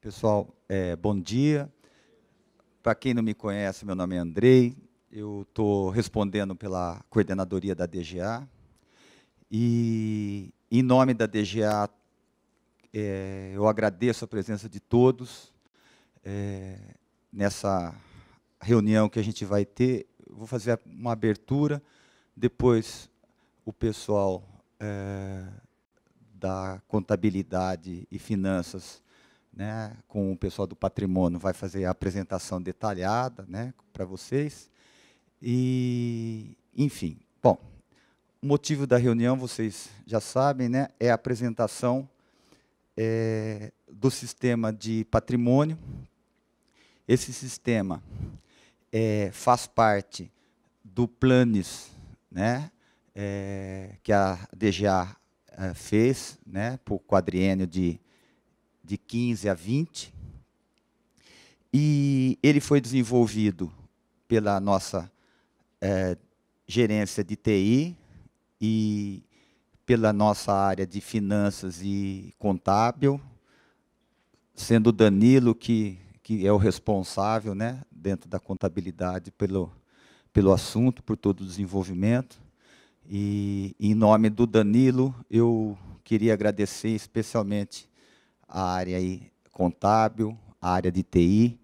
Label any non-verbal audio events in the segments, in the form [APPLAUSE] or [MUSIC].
Pessoal, é, bom dia. Para quem não me conhece, meu nome é Andrei. Eu estou respondendo pela coordenadoria da DGA. E, em nome da DGA, é, eu agradeço a presença de todos é, nessa reunião que a gente vai ter. vou fazer uma abertura, depois o pessoal é, da contabilidade e finanças né, com o pessoal do patrimônio, vai fazer a apresentação detalhada né, para vocês. E, enfim, bom, o motivo da reunião, vocês já sabem, né, é a apresentação é, do sistema de patrimônio. Esse sistema é, faz parte do Planes, né, é, que a DGA é, fez né, por quadriênio de de 15 a 20. E ele foi desenvolvido pela nossa é, gerência de TI e pela nossa área de finanças e contábil, sendo o Danilo que, que é o responsável né, dentro da contabilidade pelo, pelo assunto, por todo o desenvolvimento. E em nome do Danilo, eu queria agradecer especialmente a área contábil, a área de TI,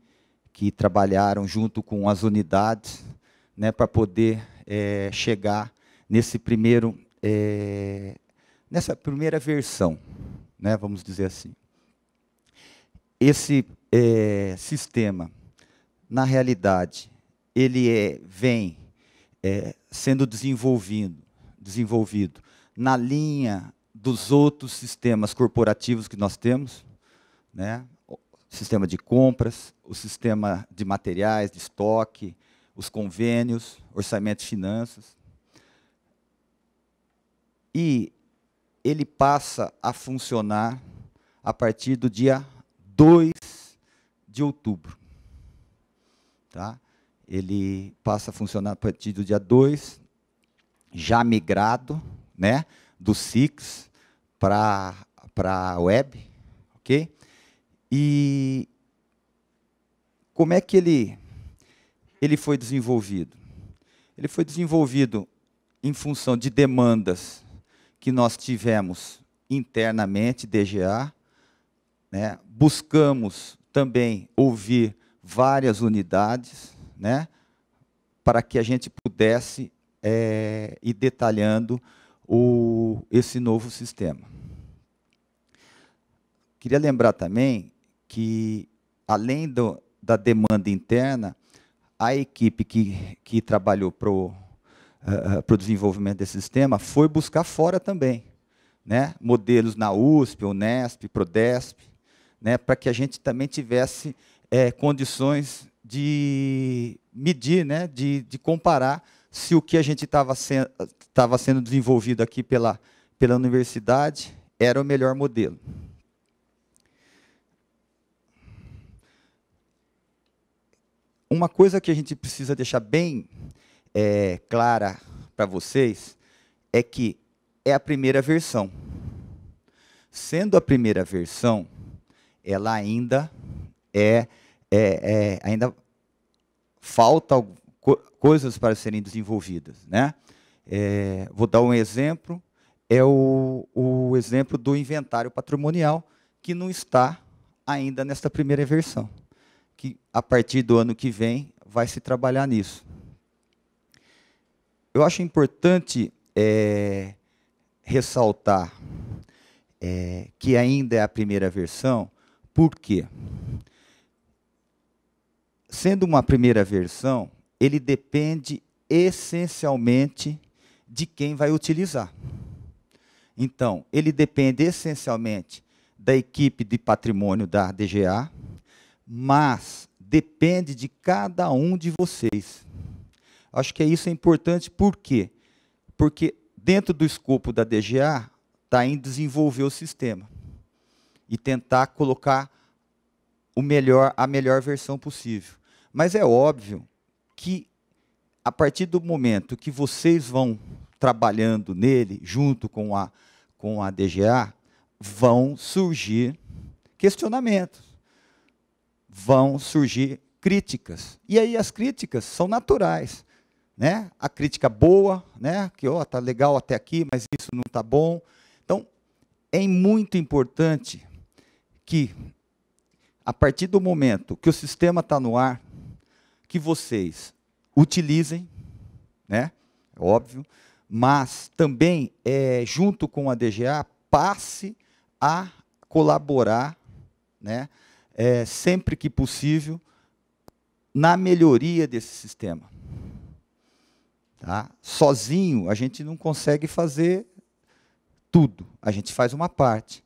que trabalharam junto com as unidades né, para poder é, chegar nesse primeiro, é, nessa primeira versão, né, vamos dizer assim. Esse é, sistema, na realidade, ele é, vem sendo desenvolvido, desenvolvido na linha dos outros sistemas corporativos que nós temos, né? o sistema de compras, o sistema de materiais, de estoque, os convênios, orçamento de finanças. E ele passa a funcionar a partir do dia 2 de outubro. Tá? Ele passa a funcionar a partir do dia 2, já migrado né, do SICS, para a web, ok? E como é que ele, ele foi desenvolvido? Ele foi desenvolvido em função de demandas que nós tivemos internamente, DGA, né? buscamos também ouvir várias unidades, né? para que a gente pudesse é, ir detalhando o, esse novo sistema. Queria lembrar também que, além do, da demanda interna, a equipe que, que trabalhou para o uh, eh, eh, desenvolvimento desse sistema foi buscar fora também. Né? Modelos na USP, Unesp, Prodesp, né? para que a gente também tivesse é, condições de medir, né? de, de comparar se o que a gente estava se, sendo desenvolvido aqui pela, pela universidade era o melhor modelo. Uma coisa que a gente precisa deixar bem é, clara para vocês é que é a primeira versão. Sendo a primeira versão, ela ainda é, é, é ainda falta co coisas para serem desenvolvidas. Né? É, vou dar um exemplo, é o, o exemplo do inventário patrimonial, que não está ainda nesta primeira versão, que a partir do ano que vem vai se trabalhar nisso. Eu acho importante é, ressaltar é, que ainda é a primeira versão, porque, sendo uma primeira versão, ele depende essencialmente de quem vai utilizar. Então, ele depende essencialmente da equipe de patrimônio da DGA, mas depende de cada um de vocês. Acho que é isso é importante, por quê? Porque dentro do escopo da DGA está em desenvolver o sistema e tentar colocar o melhor, a melhor versão possível. Mas é óbvio que a partir do momento que vocês vão trabalhando nele, junto com a, com a DGA, vão surgir questionamentos, vão surgir críticas. E aí as críticas são naturais. Né? A crítica boa, né? que oh, tá legal até aqui, mas isso não tá bom. Então, é muito importante que, a partir do momento que o sistema está no ar, que vocês utilizem, né? É óbvio, mas também, é, junto com a DGA, passe a colaborar, né? É, sempre que possível, na melhoria desse sistema. Tá? Sozinho, a gente não consegue fazer tudo, a gente faz uma parte.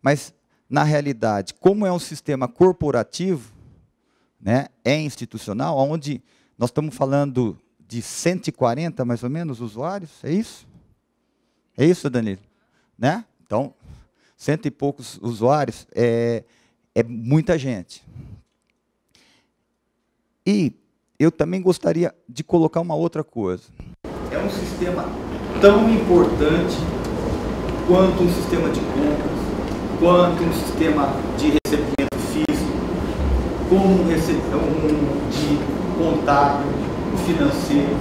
Mas, na realidade, como é um sistema corporativo, né, é institucional, onde nós estamos falando de 140 mais ou menos usuários, é isso? É isso, Danilo? Né? Então, cento e poucos usuários é, é muita gente. E eu também gostaria de colocar uma outra coisa. É um sistema tão importante quanto um sistema de compras, quanto um sistema de recebimento como é um, de contábil, financeiro.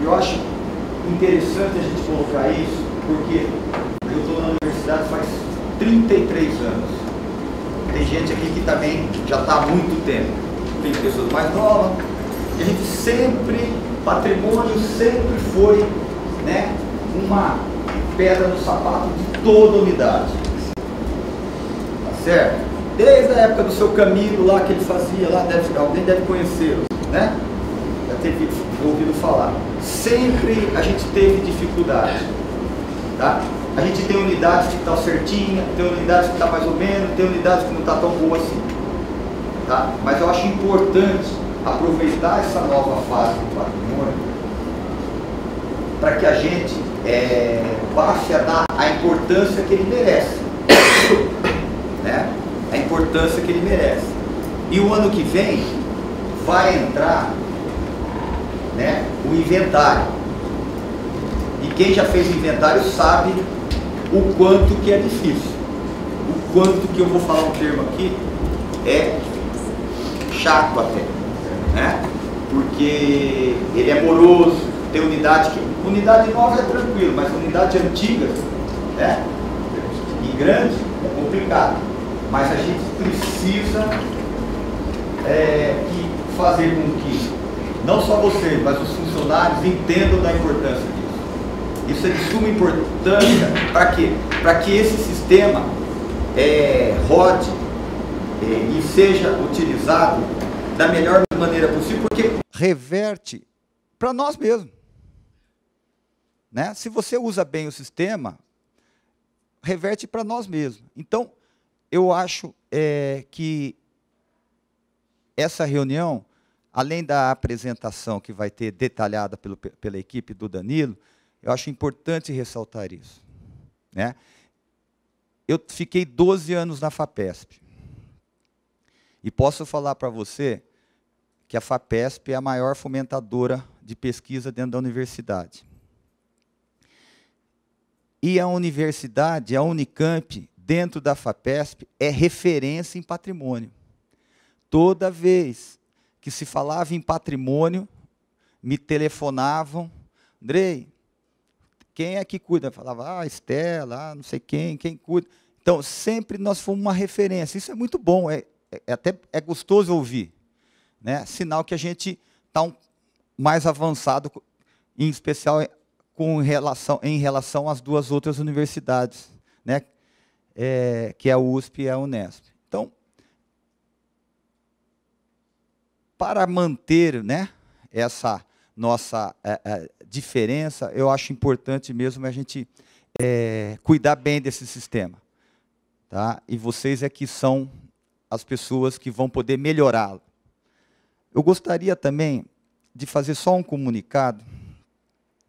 Eu acho interessante a gente colocar isso, porque eu estou na universidade faz 33 anos. Tem gente aqui que também já está há muito tempo. Tem pessoas mais novas. E a gente sempre, patrimônio sempre foi né, uma pedra no sapato de toda unidade. Tá certo? desde a época do seu Camilo lá que ele fazia, lá deve, alguém deve conhecê-lo, né? Já teve ouvido falar. Sempre a gente teve dificuldade, tá? A gente tem unidades que estão tá certinha, tem unidades que estão tá mais ou menos, tem unidades que não está tão boa assim, tá? Mas eu acho importante aproveitar essa nova fase do patrimônio para que a gente é, passe a dar a importância que ele merece importância que ele merece. E o ano que vem vai entrar né, o inventário. E quem já fez o inventário sabe o quanto que é difícil. O quanto que eu vou falar um termo aqui é chato até. Né? Porque ele é moroso, tem unidade que. Unidade nova é tranquilo, mas unidade antiga, né? E grande é complicado mas a gente precisa é, que fazer com que não só você, mas os funcionários entendam da importância disso. Isso é de suma importância para quê? Para que esse sistema é, rode é, e seja utilizado da melhor maneira possível, porque reverte para nós mesmos. Né? Se você usa bem o sistema, reverte para nós mesmos. Então, eu acho é, que essa reunião, além da apresentação que vai ter detalhada pelo, pela equipe do Danilo, eu acho importante ressaltar isso. Né? Eu fiquei 12 anos na FAPESP. E posso falar para você que a FAPESP é a maior fomentadora de pesquisa dentro da universidade. E a universidade, a Unicamp, dentro da FAPESP é referência em patrimônio. Toda vez que se falava em patrimônio, me telefonavam, Andrei, quem é que cuida? Eu falava, ah, Estela, ah, não sei quem, quem cuida. Então, sempre nós fomos uma referência. Isso é muito bom, é, é, é até é gostoso ouvir. Né? Sinal que a gente está um, mais avançado, em especial com relação, em relação às duas outras universidades. Né? é, que é a USP e a Unesp. Então, para manter né, essa nossa é, é, diferença, eu acho importante mesmo a gente é, cuidar bem desse sistema. Tá? E vocês é que são as pessoas que vão poder melhorá-lo. Eu gostaria também de fazer só um comunicado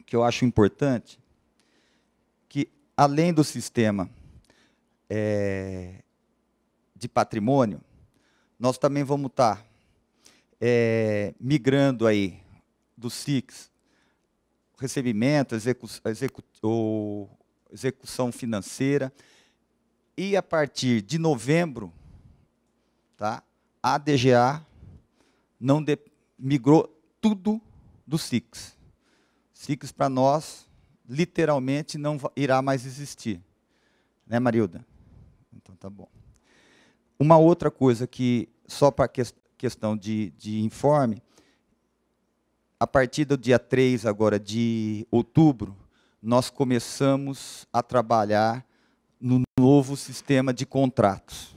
que eu acho importante, que além do sistema é, de patrimônio, nós também vamos estar tá, é, migrando aí do SIX, recebimento, execu execu execução financeira, e a partir de novembro, tá, a DGA não de migrou tudo do SIX. SIX para nós literalmente não irá mais existir. Né, Marilda? Tá bom. Uma outra coisa que, só para que, questão de, de informe, a partir do dia 3 agora de outubro, nós começamos a trabalhar no novo sistema de contratos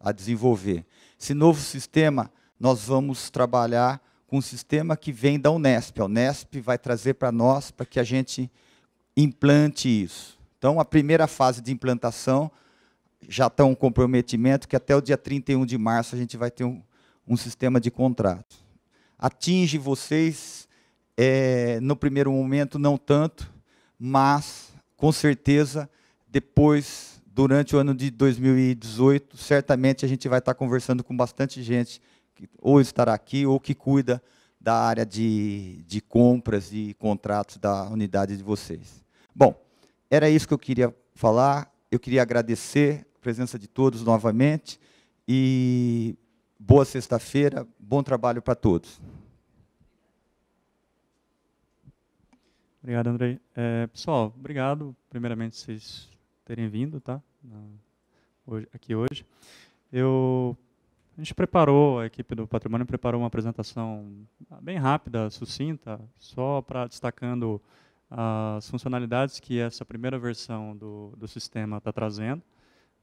a desenvolver. Esse novo sistema, nós vamos trabalhar com um sistema que vem da Unesp. A Unesp vai trazer para nós para que a gente implante isso. Então, a primeira fase de implantação já está um comprometimento que até o dia 31 de março a gente vai ter um, um sistema de contrato. Atinge vocês, é, no primeiro momento, não tanto, mas, com certeza, depois, durante o ano de 2018, certamente a gente vai estar tá conversando com bastante gente que ou estará aqui ou que cuida da área de, de compras e contratos da unidade de vocês. Bom, era isso que eu queria falar. Eu queria agradecer presença de todos novamente e boa sexta-feira, bom trabalho para todos. Obrigado, Andrei. É, pessoal, obrigado, primeiramente, vocês terem vindo, tá? Hoje, aqui hoje. Eu, a gente preparou, a equipe do Patrimônio preparou uma apresentação bem rápida, sucinta, só para destacando as funcionalidades que essa primeira versão do, do sistema está trazendo.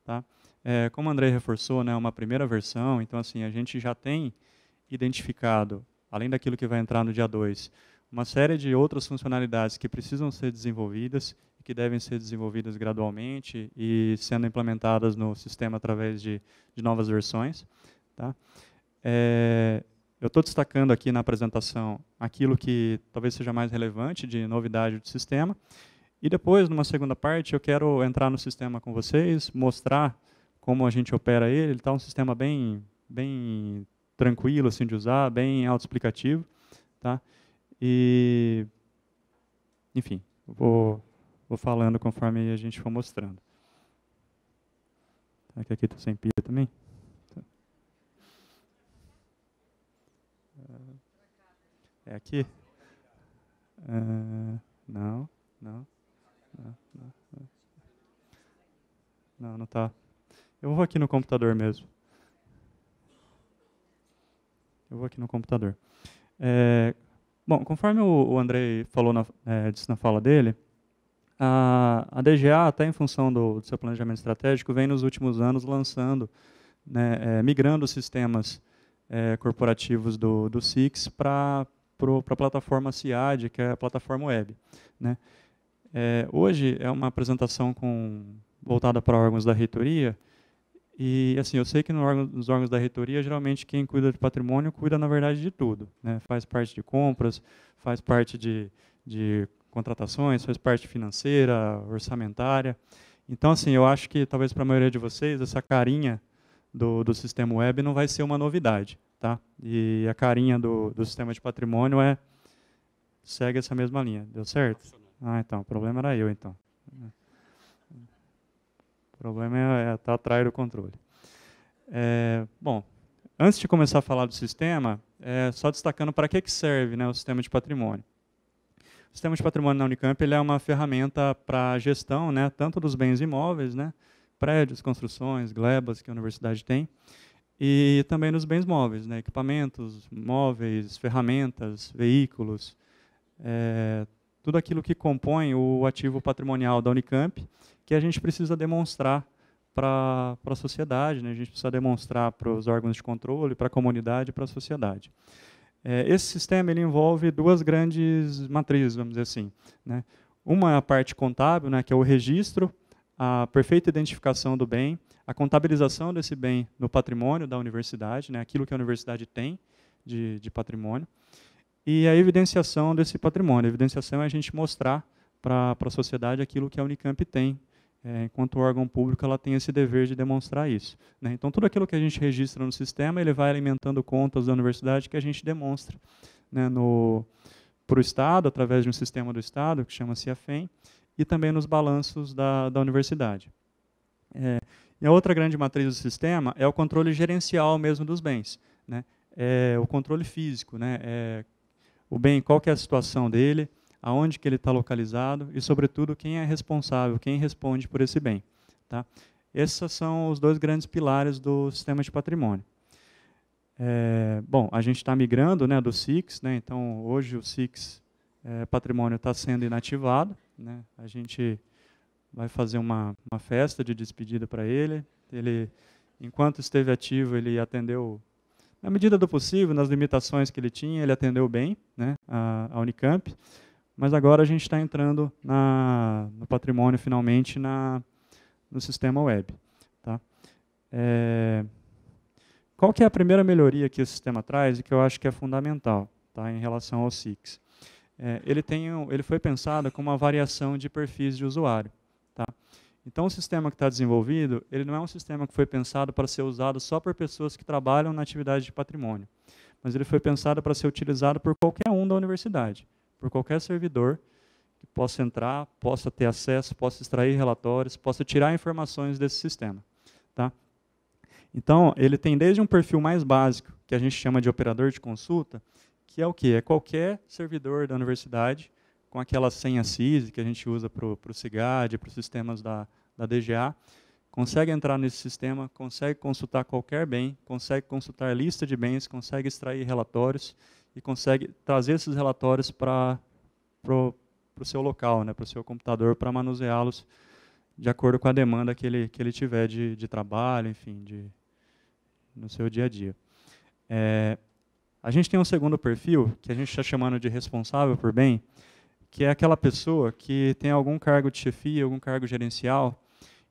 Tá? É, como o André reforçou, é né, uma primeira versão, então assim a gente já tem identificado, além daquilo que vai entrar no dia 2, uma série de outras funcionalidades que precisam ser desenvolvidas e que devem ser desenvolvidas gradualmente e sendo implementadas no sistema através de, de novas versões. Tá? É, eu estou destacando aqui na apresentação aquilo que talvez seja mais relevante de novidade do sistema, e depois, numa segunda parte, eu quero entrar no sistema com vocês, mostrar como a gente opera ele. Ele está um sistema bem, bem tranquilo assim de usar, bem autoexplicativo, tá? E enfim, vou, vou falando conforme a gente for mostrando. Será que aqui está sem pilha também? Tá. É aqui? Uh, não, não. Não, não tá. Eu vou aqui no computador mesmo. Eu vou aqui no computador. É, bom, conforme o, o Andrei falou na, é, disse na fala dele, a, a DGA, até tá em função do, do, seu planejamento estratégico, vem nos últimos anos lançando, né, é, migrando sistemas é, corporativos do, do SIX para a plataforma CIAD, que é a plataforma web. Né. É, hoje é uma apresentação com voltada para órgãos da reitoria. E assim, eu sei que no órgão, nos órgãos da reitoria, geralmente quem cuida de patrimônio cuida, na verdade, de tudo. Né? Faz parte de compras, faz parte de, de contratações, faz parte financeira, orçamentária. Então, assim, eu acho que talvez para a maioria de vocês, essa carinha do, do sistema web não vai ser uma novidade. Tá? E a carinha do, do sistema de patrimônio é segue essa mesma linha. Deu certo? Ah, então, o problema era eu, então problema é estar é tá atrás do controle. É, bom, antes de começar a falar do sistema, é, só destacando para que, que serve né, o sistema de patrimônio. O sistema de patrimônio na Unicamp ele é uma ferramenta para a gestão, né, tanto dos bens imóveis, né, prédios, construções, glebas que a universidade tem, e também nos bens móveis, né, equipamentos, móveis, ferramentas, veículos, é, tudo aquilo que compõe o ativo patrimonial da Unicamp, que a gente precisa demonstrar para a sociedade, né? a gente precisa demonstrar para os órgãos de controle, para a comunidade e para a sociedade. É, esse sistema ele envolve duas grandes matrizes, vamos dizer assim. Né? Uma é a parte contábil, né, que é o registro, a perfeita identificação do bem, a contabilização desse bem no patrimônio da universidade, né, aquilo que a universidade tem de, de patrimônio e a evidenciação desse patrimônio. A evidenciação é a gente mostrar para a sociedade aquilo que a Unicamp tem. É, enquanto órgão público, ela tem esse dever de demonstrar isso. Né? Então, tudo aquilo que a gente registra no sistema, ele vai alimentando contas da universidade que a gente demonstra né, para o Estado, através de um sistema do Estado, que chama-se AFEM, e também nos balanços da, da universidade. É, e a outra grande matriz do sistema é o controle gerencial mesmo dos bens. Né? É o controle físico, né? É o bem, qual que é a situação dele, aonde que ele está localizado e, sobretudo, quem é responsável, quem responde por esse bem. Tá? Esses são os dois grandes pilares do sistema de patrimônio. É, bom, a gente está migrando né, do SIX, né, então hoje o SIX é, patrimônio está sendo inativado. Né, a gente vai fazer uma, uma festa de despedida para ele. Ele, enquanto esteve ativo, ele atendeu na medida do possível, nas limitações que ele tinha, ele atendeu bem né, a, a Unicamp, mas agora a gente está entrando na, no patrimônio, finalmente, na, no sistema web. Tá? É, qual que é a primeira melhoria que o sistema traz e que eu acho que é fundamental tá, em relação ao SIX? É, ele, tem, ele foi pensado como uma variação de perfis de usuário. Tá? Então, o sistema que está desenvolvido, ele não é um sistema que foi pensado para ser usado só por pessoas que trabalham na atividade de patrimônio, mas ele foi pensado para ser utilizado por qualquer um da universidade, por qualquer servidor que possa entrar, possa ter acesso, possa extrair relatórios, possa tirar informações desse sistema. Tá? Então, ele tem desde um perfil mais básico, que a gente chama de operador de consulta, que é o que? É qualquer servidor da universidade com aquela senha CISI que a gente usa para o CIGAD, para os sistemas da, da DGA, consegue entrar nesse sistema, consegue consultar qualquer bem, consegue consultar lista de bens, consegue extrair relatórios e consegue trazer esses relatórios para o seu local, né, para o seu computador, para manuseá-los de acordo com a demanda que ele, que ele tiver de, de trabalho, enfim, de, no seu dia a dia. É, a gente tem um segundo perfil, que a gente está chamando de responsável por bem, que é aquela pessoa que tem algum cargo de chefia, algum cargo gerencial,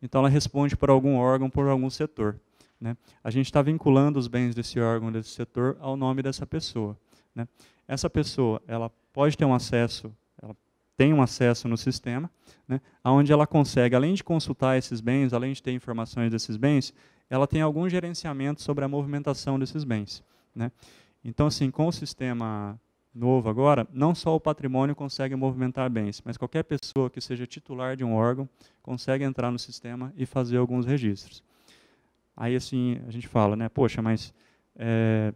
então ela responde por algum órgão, por algum setor. Né? A gente está vinculando os bens desse órgão, desse setor, ao nome dessa pessoa. Né? Essa pessoa, ela pode ter um acesso, ela tem um acesso no sistema, né? onde ela consegue, além de consultar esses bens, além de ter informações desses bens, ela tem algum gerenciamento sobre a movimentação desses bens. Né? Então, assim, com o sistema novo agora, não só o patrimônio consegue movimentar bens, mas qualquer pessoa que seja titular de um órgão consegue entrar no sistema e fazer alguns registros. Aí assim a gente fala, né? Poxa, mas é,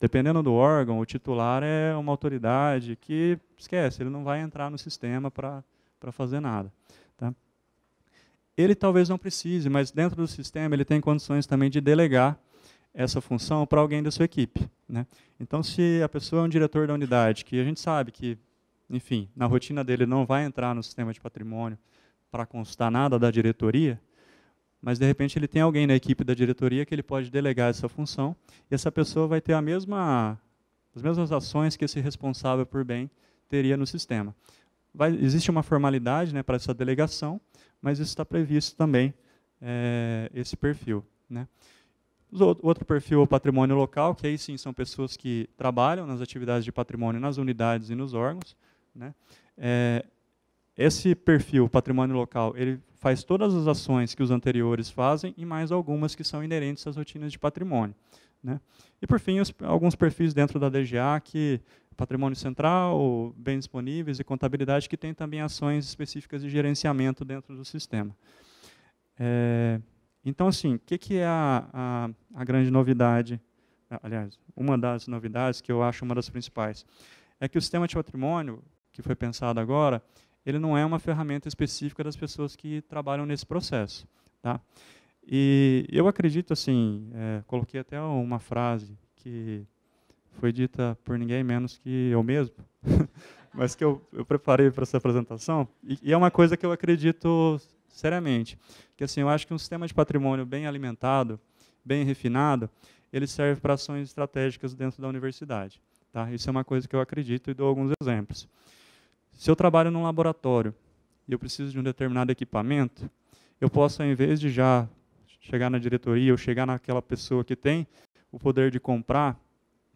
dependendo do órgão, o titular é uma autoridade que esquece, ele não vai entrar no sistema para para fazer nada, tá? Ele talvez não precise, mas dentro do sistema ele tem condições também de delegar essa função para alguém da sua equipe. Né? Então, se a pessoa é um diretor da unidade, que a gente sabe que, enfim, na rotina dele não vai entrar no sistema de patrimônio para constar nada da diretoria, mas de repente ele tem alguém na equipe da diretoria que ele pode delegar essa função e essa pessoa vai ter a mesma, as mesmas ações que esse responsável por bem teria no sistema. Vai, existe uma formalidade né, para essa delegação, mas isso está previsto também, é, esse perfil. Né? outro perfil é o patrimônio local, que aí sim são pessoas que trabalham nas atividades de patrimônio nas unidades e nos órgãos. Né? É, esse perfil, patrimônio local, ele faz todas as ações que os anteriores fazem e mais algumas que são inerentes às rotinas de patrimônio. Né? E, por fim, os, alguns perfis dentro da DGA, que patrimônio central, bens disponíveis e contabilidade, que tem também ações específicas de gerenciamento dentro do sistema. É, então, assim, o que, que é a, a, a grande novidade? Ah, aliás, uma das novidades que eu acho uma das principais é que o sistema de patrimônio, que foi pensado agora, ele não é uma ferramenta específica das pessoas que trabalham nesse processo. Tá? E eu acredito, assim, é, coloquei até uma frase que foi dita por ninguém menos que eu mesmo, [LAUGHS] mas que eu, eu preparei para essa apresentação, e, e, é uma coisa que eu acredito seriamente. Que assim, eu acho que um sistema de patrimônio bem alimentado, bem refinado, ele serve para ações estratégicas dentro da universidade. Tá? Isso é uma coisa que eu acredito e dou alguns exemplos. Se eu trabalho num laboratório e eu preciso de um determinado equipamento, eu posso, em vez de já chegar na diretoria ou chegar naquela pessoa que tem o poder de comprar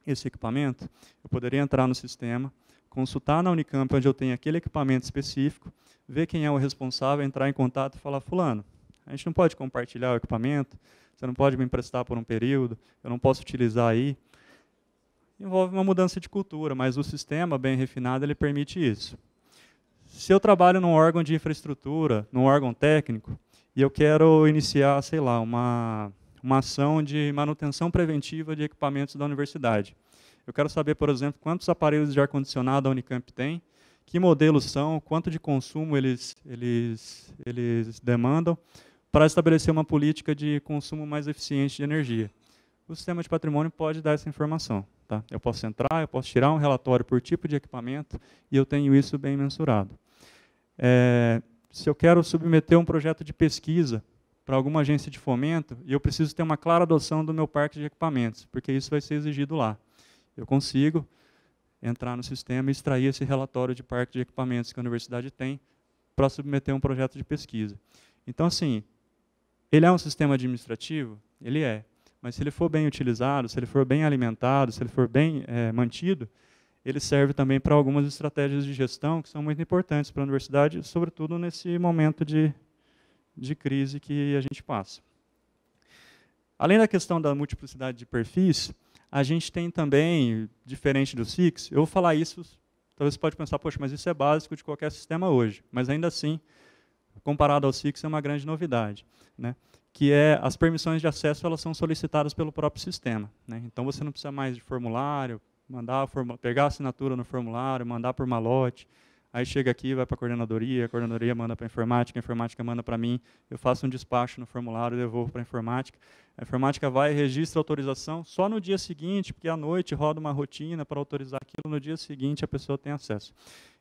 esse equipamento, eu poderia entrar no sistema, consultar na Unicamp, onde eu tenho aquele equipamento específico, ver quem é o responsável, entrar em contato e falar: Fulano, a gente não pode compartilhar o equipamento, você não pode me emprestar por um período, eu não posso utilizar aí. Envolve uma mudança de cultura, mas o sistema bem refinado ele permite isso. Se eu trabalho num órgão de infraestrutura, num órgão técnico, e eu quero iniciar, sei lá, uma, uma ação de manutenção preventiva de equipamentos da universidade. Eu quero saber, por exemplo, quantos aparelhos de ar-condicionado a Unicamp tem, que modelos são, quanto de consumo eles, eles, eles demandam, para estabelecer uma política de consumo mais eficiente de energia. O sistema de patrimônio pode dar essa informação. Tá? Eu posso entrar, eu posso tirar um relatório por tipo de equipamento e eu tenho isso bem mensurado. É, se eu quero submeter um projeto de pesquisa para alguma agência de fomento, eu preciso ter uma clara adoção do meu parque de equipamentos, porque isso vai ser exigido lá. Eu consigo entrar no sistema e extrair esse relatório de parque de equipamentos que a universidade tem para submeter um projeto de pesquisa. Então, assim, ele é um sistema administrativo? Ele é. Mas se ele for bem utilizado, se ele for bem alimentado, se ele for bem é, mantido, ele serve também para algumas estratégias de gestão que são muito importantes para a universidade, sobretudo nesse momento de, de crise que a gente passa. Além da questão da multiplicidade de perfis, a gente tem também, diferente do FIX, eu vou falar isso, talvez você pode pensar, poxa, mas isso é básico de qualquer sistema hoje. Mas ainda assim, comparado ao FIX, é uma grande novidade. Né? Que é, as permissões de acesso elas são solicitadas pelo próprio sistema. Né? Então você não precisa mais de formulário, mandar pegar a assinatura no formulário, mandar por malote, Aí chega aqui, vai para a coordenadoria, a coordenadoria manda para a informática, a informática manda para mim, eu faço um despacho no formulário, devolvo para a informática. A informática vai, e registra a autorização, só no dia seguinte, porque à noite roda uma rotina para autorizar aquilo, no dia seguinte a pessoa tem acesso.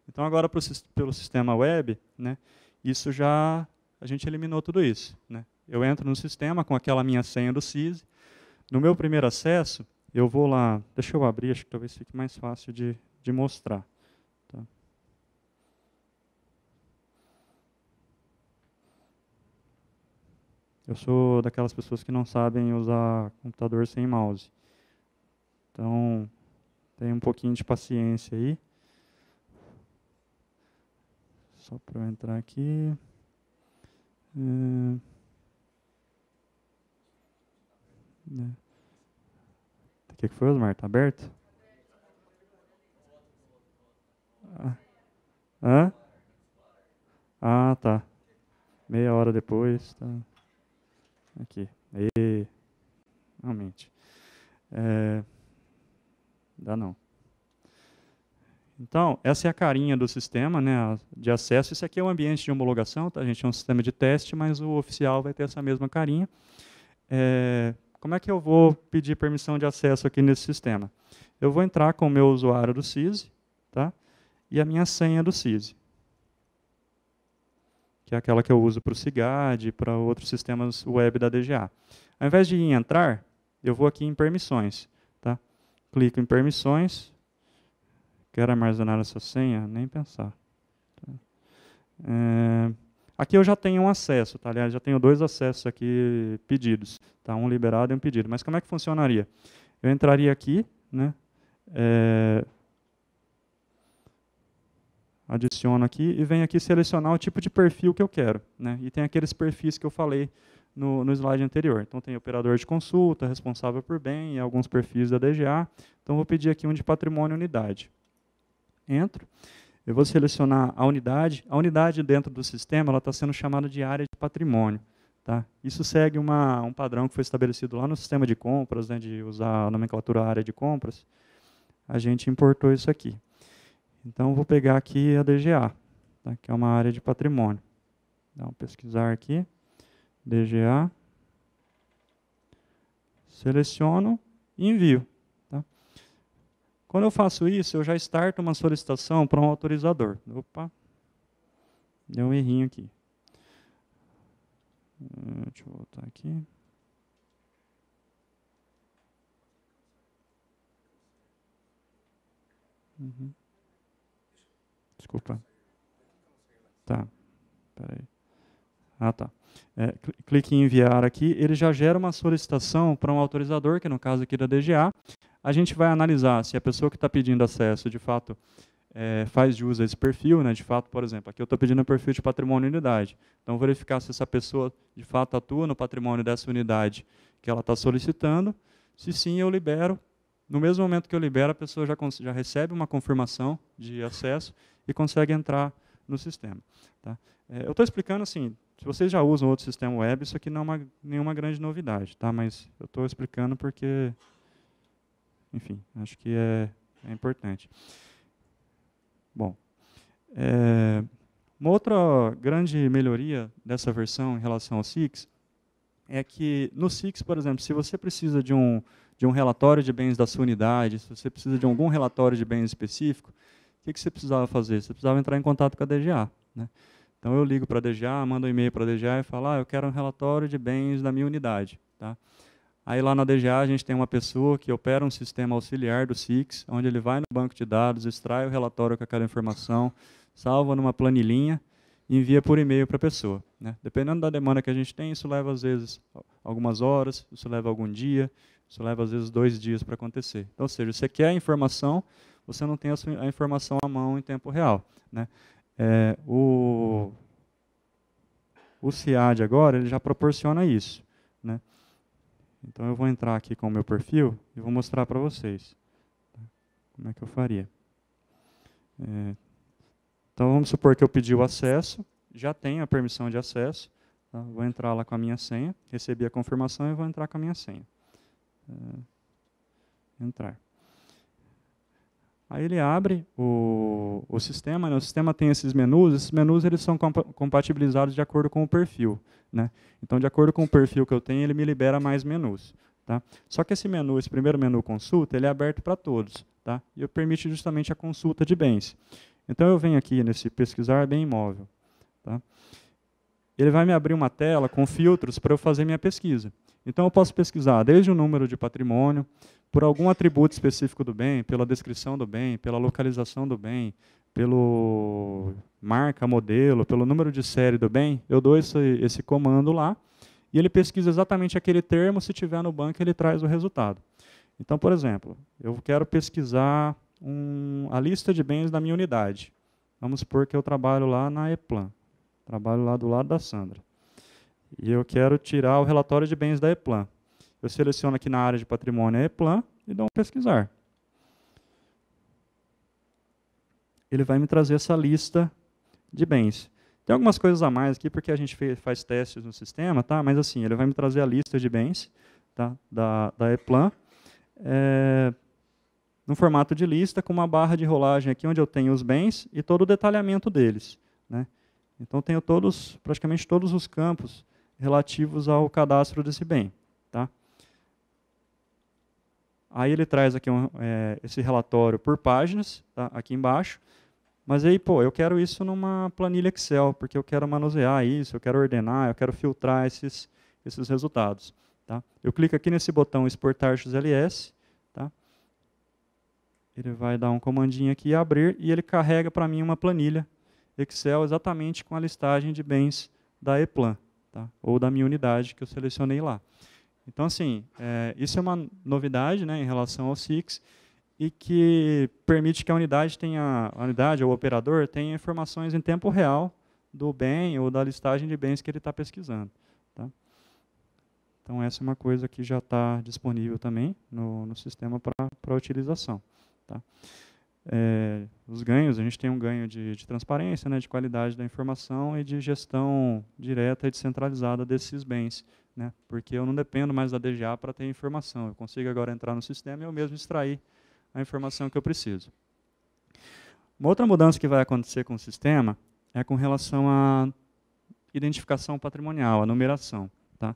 Então, agora, pelo sistema web, né, isso já, a gente eliminou tudo isso. Né? Eu entro no sistema com aquela minha senha do CISI, no meu primeiro acesso, eu vou lá, deixa eu abrir, acho que talvez fique mais fácil de, de mostrar. Eu sou daquelas pessoas que não sabem usar computador sem mouse. Então, tenha um pouquinho de paciência aí. Só para eu entrar aqui. É... Tá o que foi, Osmar? Está aberto? Ah. Hã? Ah, tá. Meia hora depois. Tá. Aqui. E... Não mente. É... Dá não. Então, essa é a carinha do sistema né, de acesso. Isso aqui é um ambiente de homologação, tá, gente? É um sistema de teste, mas o oficial vai ter essa mesma carinha. É, como é que eu vou pedir permissão de acesso aqui nesse sistema? Eu vou entrar com o meu usuário do CISI tá, e a minha senha do CISI que é aquela que eu uso para o CIGAD, para outros sistemas web da DGA. Ao invés de ir em entrar, eu vou aqui em permissões. Tá? Clico em permissões. Quero armazenar essa senha? Nem pensar. Tá? É, aqui eu já tenho um acesso, tá? aliás, já tenho dois acessos aqui pedidos. Tá? Um liberado e um pedido. Mas como é que funcionaria? Eu entraria aqui, né? É, adiciono aqui e venho aqui selecionar o tipo de perfil que eu quero. Né? E tem aqueles perfis que eu falei no, no, slide anterior. Então tem operador de consulta, responsável por bem e alguns perfis da DGA. Então vou pedir aqui um de patrimônio unidade. Entro. Eu vou selecionar a unidade. A unidade dentro do sistema está sendo chamada de área de patrimônio. Tá? Isso segue uma, um padrão que foi estabelecido lá no sistema de compras, né, de usar a nomenclatura área de compras. A gente importou isso aqui. Então, vou pegar aqui a DGA, tá? que é uma área de patrimônio. Vou pesquisar aqui, DGA, seleciono e envio. Tá? Quando eu faço isso, eu já starto uma solicitação para um autorizador. Opa, deu um errinho aqui. Hum, deixa eu voltar aqui. Uhum desculpa. Tá. aí. Ah, tá. É, clique em enviar aqui, ele já gera uma solicitação para um autorizador, que é no caso aqui da DGA. A gente vai analisar se a pessoa que está pedindo acesso, de fato, é, faz de uso a esse perfil, né? de fato, por exemplo, aqui eu estou pedindo um perfil de patrimônio unidade. Então, verificar se essa pessoa, de fato, atua no patrimônio dessa unidade que ela está solicitando. Se sim, eu libero no mesmo momento que eu libero, a pessoa já, já recebe uma confirmação de acesso e consegue entrar no sistema. Tá? É, eu estou explicando assim, se vocês já usam outro sistema web, isso aqui não é uma, nenhuma grande novidade, tá? mas eu estou explicando porque, enfim, acho que é, é importante. Bom, é, uma outra grande melhoria dessa versão em relação ao Six é que no Six, por exemplo, se você precisa de um de um relatório de bens da sua unidade, se você precisa de algum relatório de bens específico, o que, que você precisava fazer? Você precisava entrar em contato com a DGA. Né? Então eu ligo para a DGA, mando um e-mail para a DGA e falo, ah, eu quero um relatório de bens da minha unidade. Tá? Aí lá na DGA a gente tem uma pessoa que opera um sistema auxiliar do SIX, onde ele vai no banco de dados, extrai o relatório com aquela informação, salva numa planilhinha e envia por e-mail para a pessoa. Né? Dependendo da demanda que a gente tem, isso leva às vezes algumas horas, isso leva algum dia, isso leva às vezes dois dias para acontecer. Então, ou seja, você quer a informação, você não tem a informação à mão em tempo real. Né? É, o, o CIAD agora ele já proporciona isso. Né? Então eu vou entrar aqui com o meu perfil e vou mostrar para vocês tá? como é que eu faria. É, então vamos supor que eu pedi o acesso, já tenho a permissão de acesso, tá? vou entrar lá com a minha senha, recebi a confirmação e vou entrar com a minha senha uh, entrar. Aí ele abre o, o sistema, né? o sistema tem esses menus, esses menus eles são compatibilizados de acordo com o perfil. Né? Então, de acordo com o perfil que eu tenho, ele me libera mais menus. Tá? Só que esse menu, esse primeiro menu consulta, ele é aberto para todos. Tá? E permite justamente a consulta de bens. Então, eu venho aqui nesse pesquisar bem imóvel. Tá? Ele vai me abrir uma tela com filtros para eu fazer minha pesquisa. Então eu posso pesquisar desde o número de patrimônio, por algum atributo específico do bem, pela descrição do bem, pela localização do bem, pelo marca, modelo, pelo número de série do bem, eu dou esse, esse comando lá e ele pesquisa exatamente aquele termo, se tiver no banco ele traz o resultado. Então, por exemplo, eu quero pesquisar um, a lista de bens da minha unidade. Vamos supor que eu trabalho lá na Eplan, trabalho lá do lado da Sandra. E eu quero tirar o relatório de bens da EPLAN. Eu seleciono aqui na área de patrimônio a EPLAN e dou um pesquisar. Ele vai me trazer essa lista de bens. Tem algumas coisas a mais aqui, porque a gente faz testes no sistema, tá? mas assim, ele vai me trazer a lista de bens tá? da, da EPLAN, é, no formato de lista, com uma barra de rolagem aqui, onde eu tenho os bens e todo o detalhamento deles. Né? Então, tenho todos, praticamente todos os campos relativos ao cadastro desse bem. Tá? Aí ele traz aqui um, é, esse relatório por páginas, tá? aqui embaixo. Mas aí, pô, eu quero isso numa planilha Excel, porque eu quero manusear isso, eu quero ordenar, eu quero filtrar esses, esses resultados. Tá? Eu clico aqui nesse botão exportar XLS, tá? ele vai dar um comandinho aqui, abrir, e ele carrega para mim uma planilha Excel exatamente com a listagem de bens da Eplan tá? ou da minha unidade que eu selecionei lá. Então, assim, é, isso é uma novidade né, em relação ao Six e que permite que a unidade tenha, a unidade ou o operador tenha informações em tempo real do bem ou da listagem de bens que ele está pesquisando. Tá? Então, essa é uma coisa que já está disponível também no, no sistema para utilização. Tá? é, os ganhos, a gente tem um ganho de, de transparência, né, de qualidade da informação e de gestão direta e descentralizada desses bens, né, porque eu não dependo mais da DGA para ter informação, eu consigo agora entrar no sistema e eu mesmo extrair a informação que eu preciso. Uma outra mudança que vai acontecer com o sistema é com relação à identificação patrimonial, à numeração. Tá?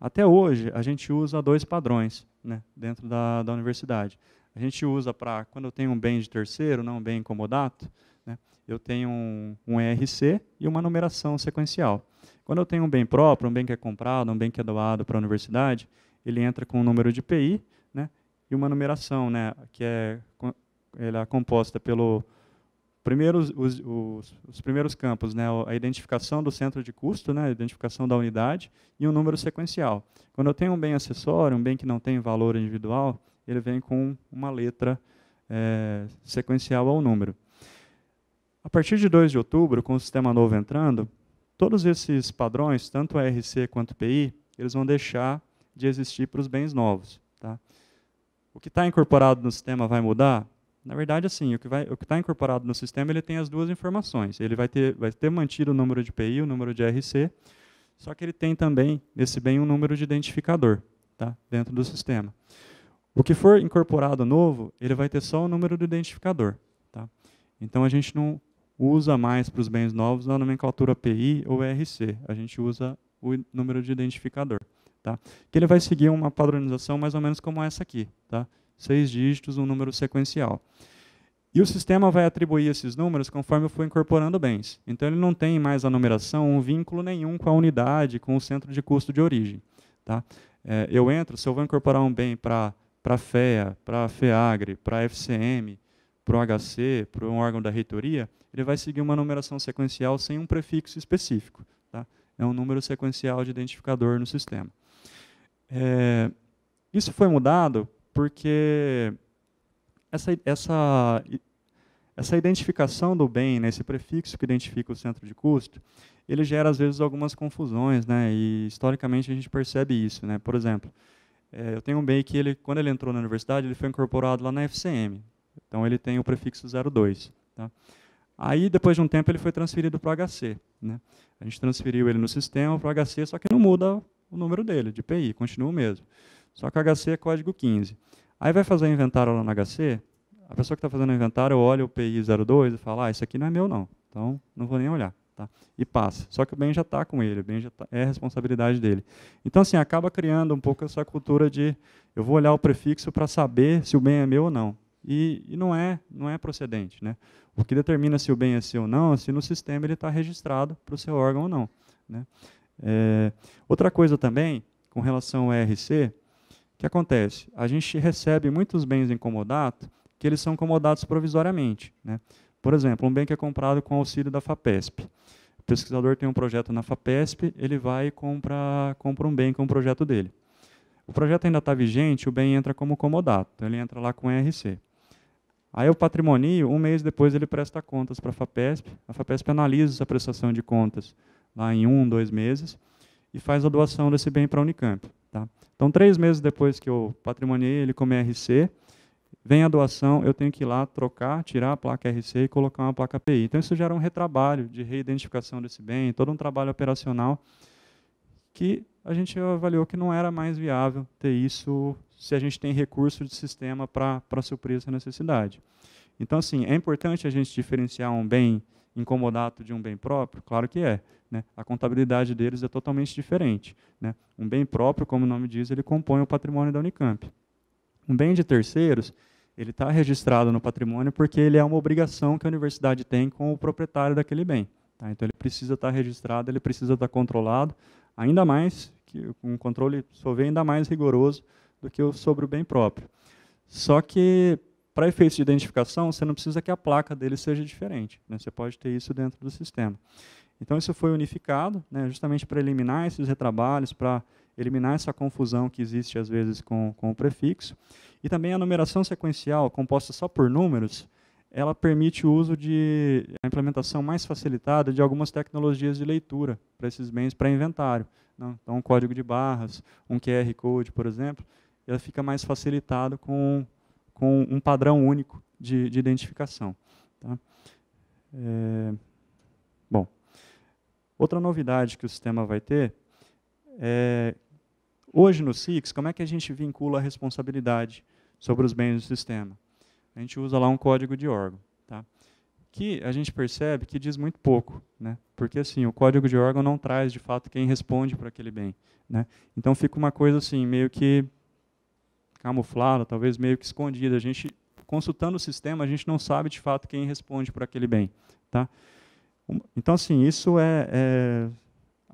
Até hoje, a gente usa dois padrões né, dentro da, da universidade. A gente usa para, quando eu tenho um bem de terceiro, não um bem incomodato, né, eu tenho um, um ERC e uma numeração sequencial. Quando eu tenho um bem próprio, um bem que é comprado, um bem que é doado para a universidade, ele entra com um número de PI né, e uma numeração, né, que é, ela é composta pelo primeiros, os, os, os, primeiros campos, né, a identificação do centro de custo, né, a identificação da unidade e um número sequencial. Quando eu tenho um bem acessório, um bem que não tem valor individual, ele vem com uma letra é, sequencial ao número. A partir de 2 de outubro, com o sistema novo entrando, todos esses padrões, tanto ARC quanto PI, eles vão deixar de existir para os bens novos. Tá? O que está incorporado no sistema vai mudar? Na verdade, assim, o que está incorporado no sistema ele tem as duas informações. Ele vai ter, vai ter mantido o número de PI, o número de RC, só que ele tem também, nesse bem, um número de identificador tá? dentro do sistema. O que for incorporado novo, ele vai ter só o número do identificador. Tá? Então a gente não usa mais para os bens novos a nomenclatura PI ou RC, a gente usa o número de identificador. Tá? Que ele vai seguir uma padronização mais ou menos como essa aqui. Tá? Seis dígitos, um número sequencial. E o sistema vai atribuir esses números conforme for incorporando bens. Então ele não tem mais a numeração, um vínculo nenhum com a unidade, com o centro de custo de origem. Tá? É, eu entro, se eu vou incorporar um bem para para a FEA, para a FEAGRE, para a FCM, para o HC, para um órgão da reitoria, ele vai seguir uma numeração sequencial sem um prefixo específico. Tá? É um número sequencial de identificador no sistema. É, isso foi mudado porque essa, essa, essa identificação do bem, né, esse prefixo que identifica o centro de custo, ele gera às vezes algumas confusões, né? E historicamente a gente percebe isso, né? Por exemplo, é, eu tenho um bem que ele, quando ele entrou na universidade, ele foi incorporado lá na FCM. Então ele tem o prefixo 02. Tá? Aí, depois de um tempo, ele foi transferido para o HC. Né? A gente transferiu ele no sistema para o HC, só que não muda o número dele, de PI, continua o mesmo. Só que o HC é código 15. Aí vai fazer o inventário lá no HC, a pessoa que está fazendo o inventário olha o PI 02 e fala, ah, isso aqui não é meu não, então não vou nem olhar. Tá? E passa. Só que o bem já está com ele, o bem já tá, é responsabilidade dele. Então, assim, acaba criando um pouco essa cultura de eu vou olhar o prefixo para saber se o bem é meu ou não. E, e, não é não é procedente. Né? O que determina se o bem é seu ou não é se no sistema ele está registrado para o seu órgão ou não. Né? É, outra coisa também, com relação ao ERC, que acontece? A gente recebe muitos bens em comodato que eles são incomodados provisoriamente. Né? Por exemplo, um bem que é comprado com auxílio da FAPESP. O pesquisador tem um projeto na FAPESP, ele vai e compra, compra um bem com é o projeto dele. O projeto ainda está vigente, o bem entra como comodato, então ele entra lá com RC. Aí o patrimônio, um mês depois, ele presta contas para a FAPESP. A FAPESP analisa essa prestação de contas lá em um, dois meses e faz a doação desse bem para a Unicamp. Tá? Então, três meses depois que eu patrimoniei ele como RC, vem a doação, eu tenho que ir lá trocar, tirar a placa RC e colocar uma placa PI. Então isso gera um retrabalho de reidentificação desse bem, todo um trabalho operacional que a gente avaliou que não era mais viável ter isso se a gente tem recurso de sistema para suprir essa necessidade. Então, assim, é importante a gente diferenciar um bem incomodato de um bem próprio? Claro que é. Né? A contabilidade deles é totalmente diferente. Né? Um bem próprio, como o nome diz, ele compõe o patrimônio da Unicamp. Um bem de terceiros, ele está registrado no patrimônio porque ele é uma obrigação que a universidade tem com o proprietário daquele bem. Tá? Então ele precisa estar tá registrado, ele precisa estar tá controlado, ainda mais que um controle sobre ainda mais rigoroso do que o sobre o bem próprio. Só que para efeito de identificação, você não precisa que a placa dele seja diferente. Né? Você pode ter isso dentro do sistema. Então isso foi unificado, né, justamente para eliminar esses retrabalhos, para eliminar essa confusão que existe às vezes com, com o prefixo. E também a numeração sequencial, composta só por números, ela permite o uso de a implementação mais facilitada de algumas tecnologias de leitura para esses bens para inventário. Não? Né? Então, um código de barras, um QR Code, por exemplo, ela fica mais facilitado com, com um padrão único de, de identificação. Tá? É, bom, outra novidade que o sistema vai ter é Hoje no SIX, como é que a gente vincula a responsabilidade sobre os bens do sistema? A gente usa lá um código de órgão, tá? que a gente percebe que diz muito pouco, né? porque assim, o código de órgão não traz de fato quem responde por aquele bem. Né? Então fica uma coisa assim, meio que camuflada, talvez meio que escondida. A gente, consultando o sistema, a gente não sabe de fato quem responde por aquele bem. Tá? Então, assim, isso é, é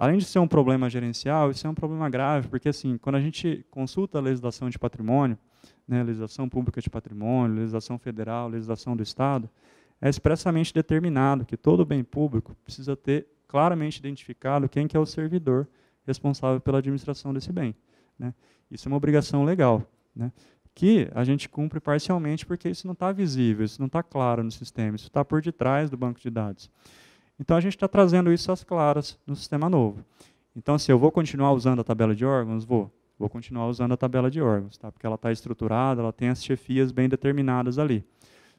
Além de ser um problema gerencial, isso é um problema grave, porque assim, quando a gente consulta a legislação de patrimônio, né, legislação pública de patrimônio, legislação federal, legislação do Estado, é expressamente determinado que todo bem público precisa ter claramente identificado quem que é o servidor responsável pela administração desse bem. Né. Isso é uma obrigação legal, né, que a gente cumpre parcialmente porque isso não está visível, isso não está claro no sistema, isso está por detrás do banco de dados. Então a gente está trazendo isso às claras no sistema novo. Então, se eu vou continuar usando a tabela de órgãos, vou. Vou continuar usando a tabela de órgãos, tá? porque ela está estruturada, ela tem as chefias bem determinadas ali.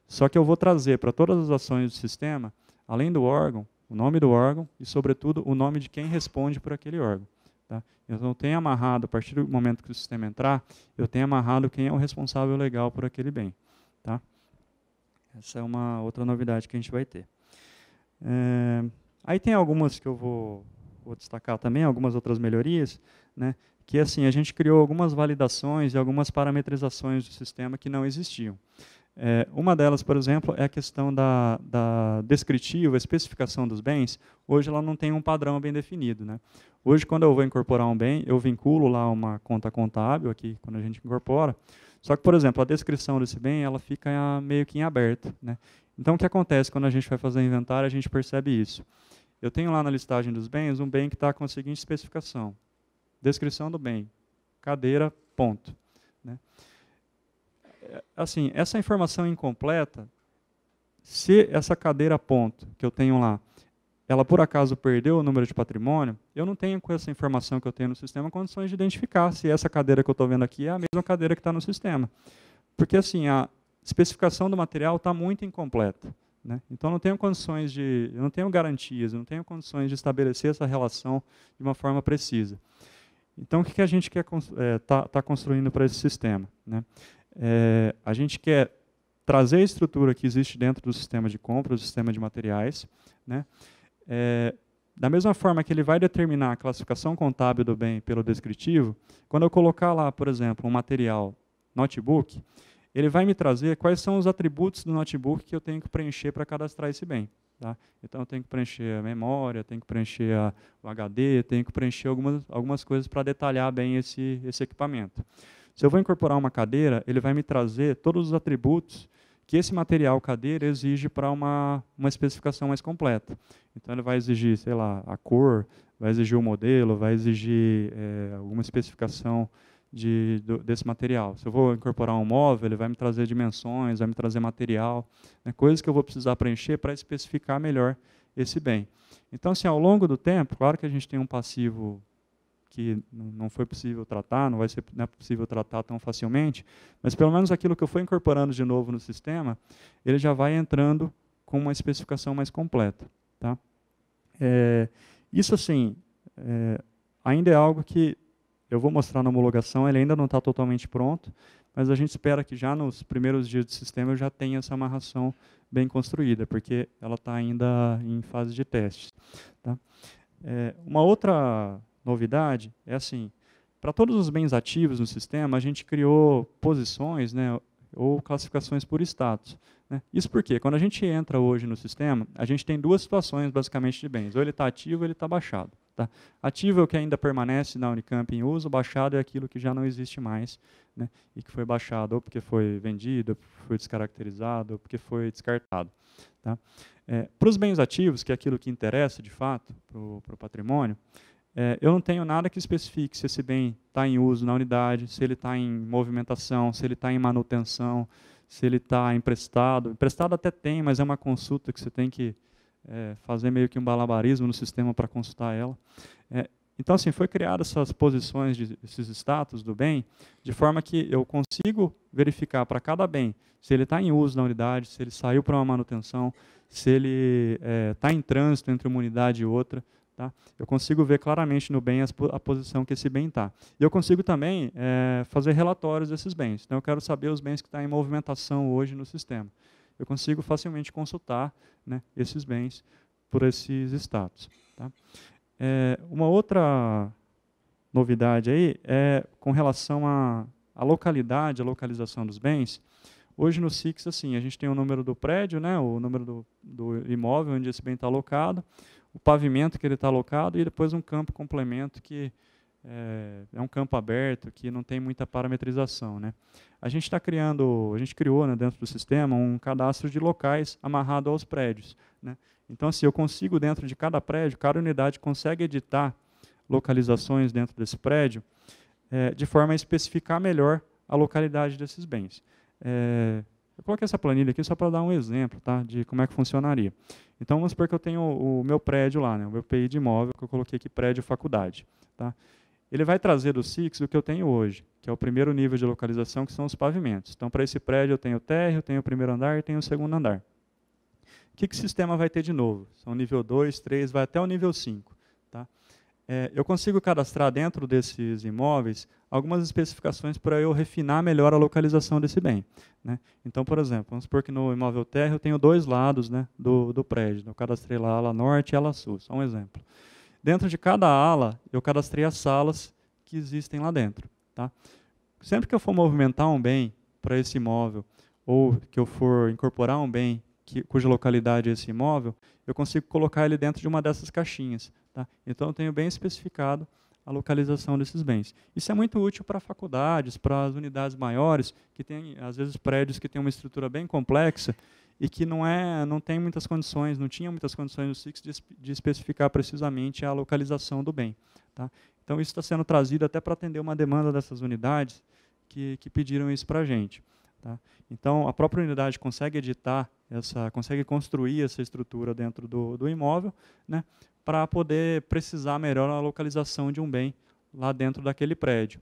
Só que eu vou trazer para todas as ações do sistema, além do órgão, o nome do órgão e, sobretudo, o nome de quem responde por aquele órgão. Tá? Então, tenho amarrado, a partir do momento que o sistema entrar, eu tenho amarrado quem é o responsável legal por aquele bem. Tá? Essa é uma outra novidade que a gente vai ter. É, aí tem algumas que eu vou, vou, destacar também, algumas outras melhorias, né, que assim, a gente criou algumas validações e algumas parametrizações do sistema que não existiam. É, uma delas, por exemplo, é a questão da, da descritiva, especificação dos bens. Hoje ela não tem um padrão bem definido. Né? Hoje, quando eu vou incorporar um bem, eu vinculo lá uma conta contábil aqui, quando a gente incorpora. Só que, por exemplo, a descrição desse bem ela fica meio que em aberto. Né? Então, o que acontece quando a gente vai fazer o inventário? A gente percebe isso. Eu tenho lá na listagem dos bens um bem que está com a seguinte especificação: descrição do bem, cadeira, ponto. Né? É, assim, essa informação incompleta, se essa cadeira ponto que eu tenho lá, ela por acaso perdeu o número de patrimônio, eu não tenho com essa informação que eu tenho no sistema condições de identificar se essa cadeira que eu estou vendo aqui é a mesma cadeira que está no sistema. Porque assim, a, especificação do material está muito incompleta. Né? Então, não tenho condições de, não tenho garantias, não tenho condições de estabelecer essa relação de uma forma precisa. Então, o que, a gente quer é, tá construindo para esse sistema? Né? É, a gente quer trazer a estrutura que existe dentro do sistema de compra, do sistema de materiais, né? É, da mesma forma que ele vai determinar a classificação contábil do bem pelo descritivo, quando eu colocar lá, por exemplo, um material notebook, ele vai me trazer quais são os atributos do notebook que eu tenho que preencher para cadastrar esse bem. Tá? Então, eu tenho que preencher a memória, tenho que preencher a, o HD, tenho que preencher algumas, algumas coisas para detalhar bem esse, esse equipamento. Se eu vou incorporar uma cadeira, ele vai me trazer todos os atributos que esse material cadeira exige para uma, uma especificação mais completa. Então, ele vai exigir, sei lá, a cor, vai exigir o modelo, vai exigir é, alguma especificação de, do, desse material. Se eu vou incorporar um móvel, ele vai me trazer dimensões, vai me trazer material, né, coisas que eu vou precisar preencher para especificar melhor esse bem. Então, assim, ao longo do tempo, claro que a gente tem um passivo que não foi possível tratar, não vai ser não é possível tratar tão facilmente, mas pelo menos aquilo que eu for incorporando de novo no sistema, ele já vai entrando com uma especificação mais completa. Tá? É, isso, assim, é, ainda é algo que eu vou mostrar na homologação, ele ainda não está totalmente pronto, mas a gente espera que já nos primeiros dias do sistema eu já tenha essa amarração bem construída, porque ela está ainda em fase de testes. Tá? É, uma outra novidade é assim, para todos os bens ativos no sistema, a gente criou posições né, ou classificações por status. Né? Isso porque, quando a gente entra hoje no sistema, a gente tem duas situações basicamente de bens, ou ele está ativo ou ele está baixado. Tá? Ativo é o que ainda permanece na Unicamp em uso, baixado é aquilo que já não existe mais né, e que foi baixado ou porque foi vendido, ou foi descaracterizado, ou porque foi descartado. Tá? É, para os bens ativos, que é aquilo que interessa de fato para o patrimônio, é, eu não tenho nada que especifique se esse bem está em uso na unidade, se ele está em movimentação, se ele está em manutenção, se ele está emprestado. Emprestado até tem, mas é uma consulta que você tem que é, fazer meio que um balabarismo no sistema para consultar ela. É, então, assim, foi criada essas posições, de, esses status do bem, de forma que eu consigo verificar para cada bem se ele está em uso na unidade, se ele saiu para uma manutenção, se ele está é, tá em trânsito entre uma unidade e outra. Tá? Eu consigo ver claramente no bem as, a posição que esse bem está. E eu consigo também é, fazer relatórios desses bens. Então, eu quero saber os bens que estão tá em movimentação hoje no sistema eu consigo facilmente consultar né, esses bens por esses status. Tá? É, uma outra novidade aí é com relação à, à localidade, à localização dos bens. Hoje no Six, assim, a gente tem o número do prédio, né, o número do, do imóvel onde esse bem está alocado, o pavimento que ele está alocado e depois um campo complemento que é, é, um campo aberto que não tem muita parametrização. Né? A gente está criando, a gente criou né, dentro do sistema um cadastro de locais amarrado aos prédios. Né? Então, assim, eu consigo dentro de cada prédio, cada unidade consegue editar localizações dentro desse prédio, é, de forma a especificar melhor a localidade desses bens. É, eu coloquei essa planilha aqui só para dar um exemplo tá, de como é que funcionaria. Então, vamos supor que eu tenho o, o meu prédio lá, né, o meu PI de imóvel, que eu coloquei aqui prédio faculdade. Tá? Ele vai trazer do SIX o que eu tenho hoje, que é o primeiro nível de localização, que são os pavimentos. Então, para esse prédio, eu tenho o térreo, eu tenho o primeiro andar e tenho o segundo andar. O que, que o sistema vai ter de novo? São nível 2, 3, vai até o nível 5. Tá? É, eu consigo cadastrar dentro desses imóveis algumas especificações para eu refinar melhor a localização desse bem. Né? Então, por exemplo, vamos supor que no imóvel térreo eu tenho dois lados né, do, do prédio. Eu cadastrei lá a ala norte e a ala sul, só um exemplo. Dentro de cada ala, eu cadastrei as salas que existem lá dentro. Tá? Sempre que eu for movimentar um bem para esse imóvel, ou que eu for incorporar um bem que, cuja localidade é esse imóvel, eu consigo colocar ele dentro de uma dessas caixinhas. Tá? Então, eu tenho bem especificado a localização desses bens. Isso é muito útil para faculdades, para as unidades maiores, que têm, às vezes, prédios que têm uma estrutura bem complexa, e que não é, não tem muitas condições, não tinha muitas condições no Six de, de especificar precisamente a localização do bem. Tá? Então isso está sendo trazido até para atender uma demanda dessas unidades que, que pediram isso para a gente. Tá? Então a própria unidade consegue editar essa, consegue construir essa estrutura dentro do, do imóvel, né, para poder precisar melhor a localização de um bem lá dentro daquele prédio.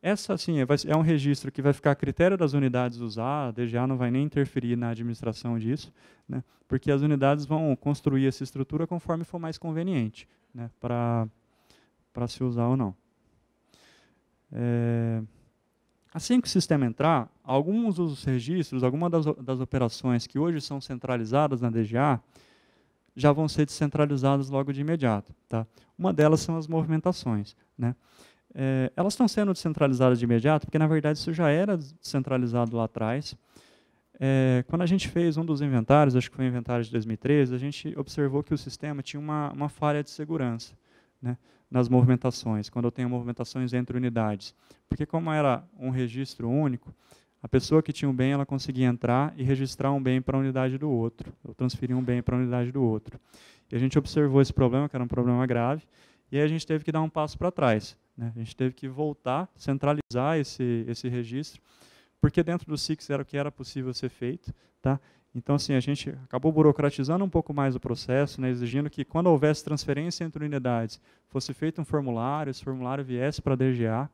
Essa, assim, é um registro que vai ficar a critério das unidades usar, a DGA não vai nem interferir na administração disso, né, porque as unidades vão construir essa estrutura conforme for mais conveniente né, para se usar ou não. É, assim que o sistema entrar, alguns dos registros, algumas das, das operações que hoje são centralizadas na DGA, já vão ser descentralizadas logo de imediato. Tá? Uma delas são as movimentações. Né? é, elas estão sendo descentralizadas de imediato, porque na verdade isso já era descentralizado lá atrás. É, quando a gente fez um dos inventários, acho que foi o inventário de 2013, a gente observou que o sistema tinha uma, uma falha de segurança né, nas movimentações, quando eu tenho movimentações entre unidades. Porque como era um registro único, a pessoa que tinha um bem, ela conseguia entrar e registrar um bem para a unidade do outro, ou transferir um bem para a unidade do outro. E a gente observou esse problema, que era um problema grave, e aí a gente teve que dar um passo para trás. Né? A gente teve que voltar, centralizar esse, esse registro, porque dentro do SIX era o que era possível ser feito. Tá? Então, assim, a gente acabou burocratizando um pouco mais o processo, né, exigindo que, quando houvesse transferência entre unidades, fosse feito um formulário, esse formulário viesse para a DGA.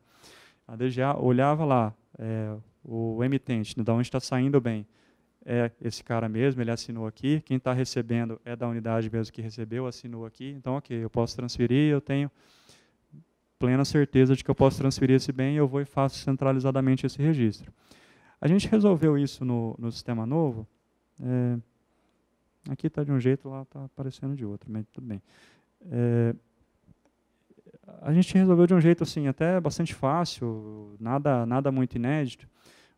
A DGA olhava lá é, o emitente, né, da onde está saindo bem. É esse cara mesmo, ele assinou aqui. Quem está recebendo é da unidade mesmo que recebeu, assinou aqui. Então, ok, eu posso transferir, eu tenho plena certeza de que eu posso transferir esse bem e eu vou e faço centralizadamente esse registro. A gente resolveu isso no, no sistema novo. É, aqui está de um jeito, lá está aparecendo de outro, mas tudo bem. É, a gente resolveu de um jeito assim, até bastante fácil, nada, nada muito inédito,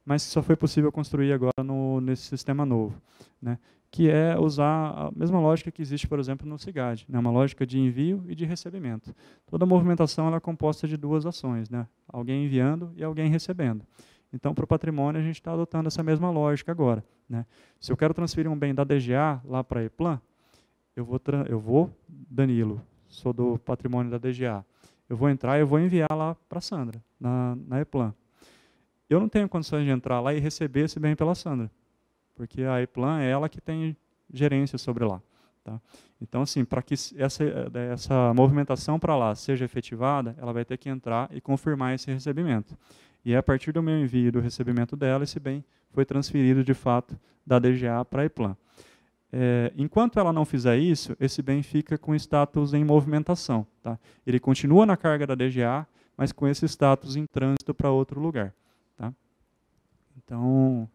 mas só foi possível construir agora no, nesse sistema novo. Né? que é usar a mesma lógica que existe, por exemplo, no CIGAD, né, uma lógica de envio e de recebimento. Toda movimentação ela é composta de duas ações, né, alguém enviando e alguém recebendo. Então, para o patrimônio, a gente está adotando essa mesma lógica agora. Né. Se eu quero transferir um bem da DGA lá para a EPLAN, eu vou, eu vou, Danilo, sou do patrimônio da DGA, eu vou entrar e eu vou enviar lá para a Sandra, na, na EPLAN. Eu não tenho condições de entrar lá e receber esse bem pela Sandra porque a Eplan é ela que tem gerência sobre lá. Tá? Então, assim, para que essa, essa movimentação para lá seja efetivada, ela vai ter que entrar e confirmar esse recebimento. E é a partir do meu envio e do recebimento dela, esse bem foi transferido de fato da DGA para a Eplan. É, enquanto ela não fizer isso, esse bem fica com status em movimentação. Tá? Ele continua na carga da DGA, mas com esse status em trânsito para outro lugar. Tá? Então,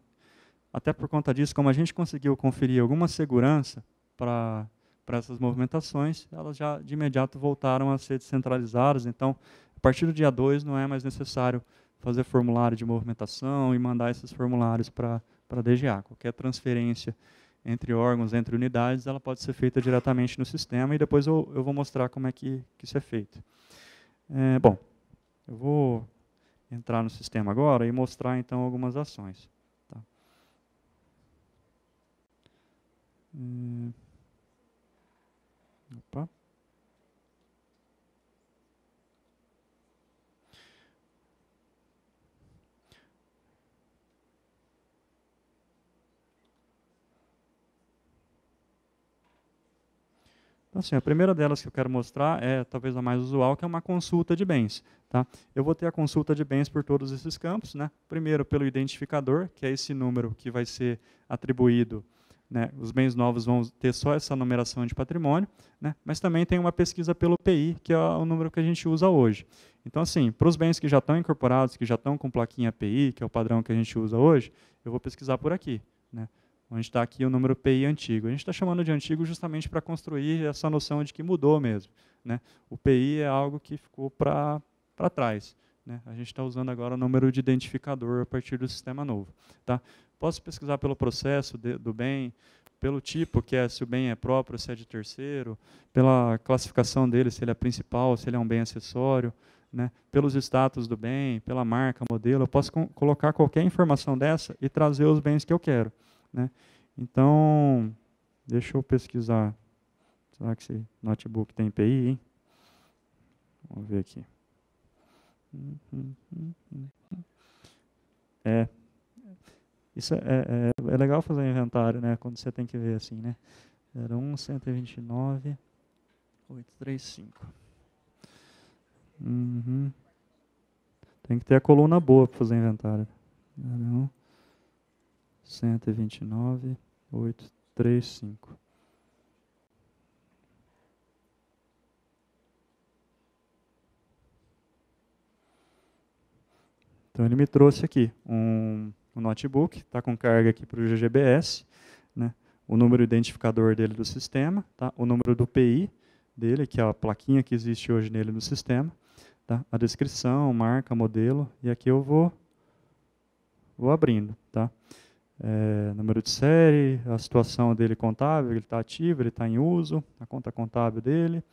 até por conta disso, como a gente conseguiu conferir alguma segurança para para essas movimentações, elas já de imediato voltaram a ser descentralizadas. Então, a partir do dia 2 não é mais necessário fazer formulário de movimentação e mandar esses formulários para a DGA. Qualquer transferência entre órgãos, entre unidades, ela pode ser feita diretamente no sistema e depois eu, eu vou mostrar como é que, que isso é feito. É, bom, eu vou entrar no sistema agora e mostrar então algumas ações. Hum. Opa. Então, assim, a primeira delas que eu quero mostrar é talvez a mais usual, que é uma consulta de bens. Tá? Eu vou ter a consulta de bens por todos esses campos. Né? Primeiro, pelo identificador, que é esse número que vai ser atribuído né, os bens novos vão ter só essa numeração de patrimônio, né, mas também tem uma pesquisa pelo PI, que é o número que a gente usa hoje. Então, assim, para os bens que já estão incorporados, que já estão com plaquinha PI, que é o padrão que a gente usa hoje, eu vou pesquisar por aqui. Né, onde está aqui o número PI antigo. A gente está chamando de antigo justamente para construir essa noção de que mudou mesmo. Né? O PI é algo que ficou para trás. Né? A gente está usando agora o número de identificador a partir do sistema novo. Tá? Posso pesquisar pelo processo de, do bem, pelo tipo que é, se o bem é próprio, se é de terceiro, pela classificação dele, se ele é principal, se ele é um bem acessório, né, pelos status do bem, pela marca, modelo, eu posso colocar qualquer informação dessa e trazer os bens que eu quero. Né. Então, deixa eu pesquisar. Será que esse notebook tem PI? hein? Vamos ver aqui. Uhum, uhum, uhum. É, isso é, é, é, é legal fazer um inventário, né? Quando você tem que ver assim, né? 1, 129, 835. Uhum. Tem que ter a coluna boa para fazer inventário. 01, 129, 835. Então ele me trouxe aqui um o notebook, está com carga aqui para o GGBS, né? o número identificador dele do sistema, tá? o número do PI dele, que é a plaquinha que existe hoje nele no sistema, tá? a descrição, marca, modelo, e aqui eu vou, vou abrindo. Tá? É, número de série, a situação dele contábil, ele está ativo, ele está em uso, a conta contábil dele,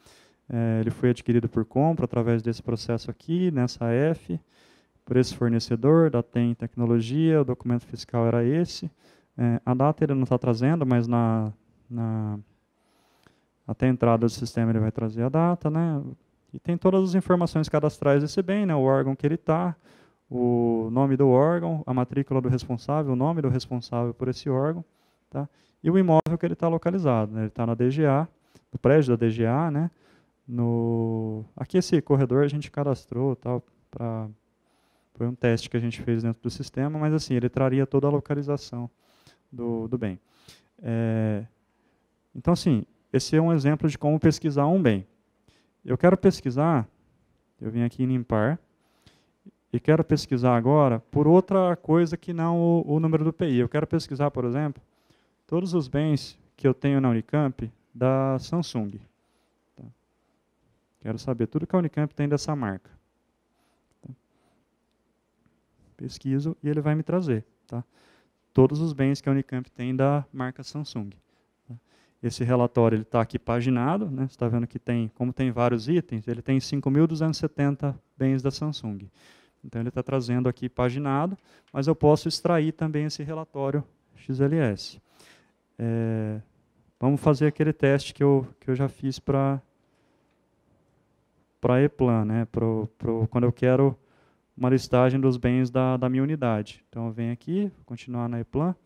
é, ele foi adquirido por compra através desse processo aqui, nessa F, por esse fornecedor, da TEM Tecnologia, o documento fiscal era esse. É, a data ele não está trazendo, mas na, na, até a entrada do sistema ele vai trazer a data, né? E tem todas as informações cadastrais desse bem, né? O órgão que ele está, o nome do órgão, a matrícula do responsável, o nome do responsável por esse órgão, tá? E o imóvel que ele está localizado, né? Ele está na DGA, no prédio da DGA, né? No aqui esse corredor a gente cadastrou, tal, para foi um teste que a gente fez dentro do sistema, mas assim, ele traria toda a localização do, do bem. É, então, assim, esse é um exemplo de como pesquisar um bem. Eu quero pesquisar, eu vim aqui em limpar, e quero pesquisar agora por outra coisa que não o, o número do PI. Eu quero pesquisar, por exemplo, todos os bens que eu tenho na Unicamp da Samsung. Tá? Quero saber tudo que a Unicamp tem dessa marca pesquiso e ele vai me trazer tá? todos os bens que a Unicamp tem da marca Samsung. Tá? Esse relatório ele está aqui paginado, né? você está vendo que tem, como tem vários itens, ele tem 5.270 bens da Samsung. Então ele está trazendo aqui paginado, mas eu posso extrair também esse relatório XLS. É, vamos fazer aquele teste que eu, que eu já fiz para para Eplan, né? Pro, pro, quando eu quero uma listagem dos bens da, da minha unidade. Então eu venho aqui, vou continuar na EPLAN,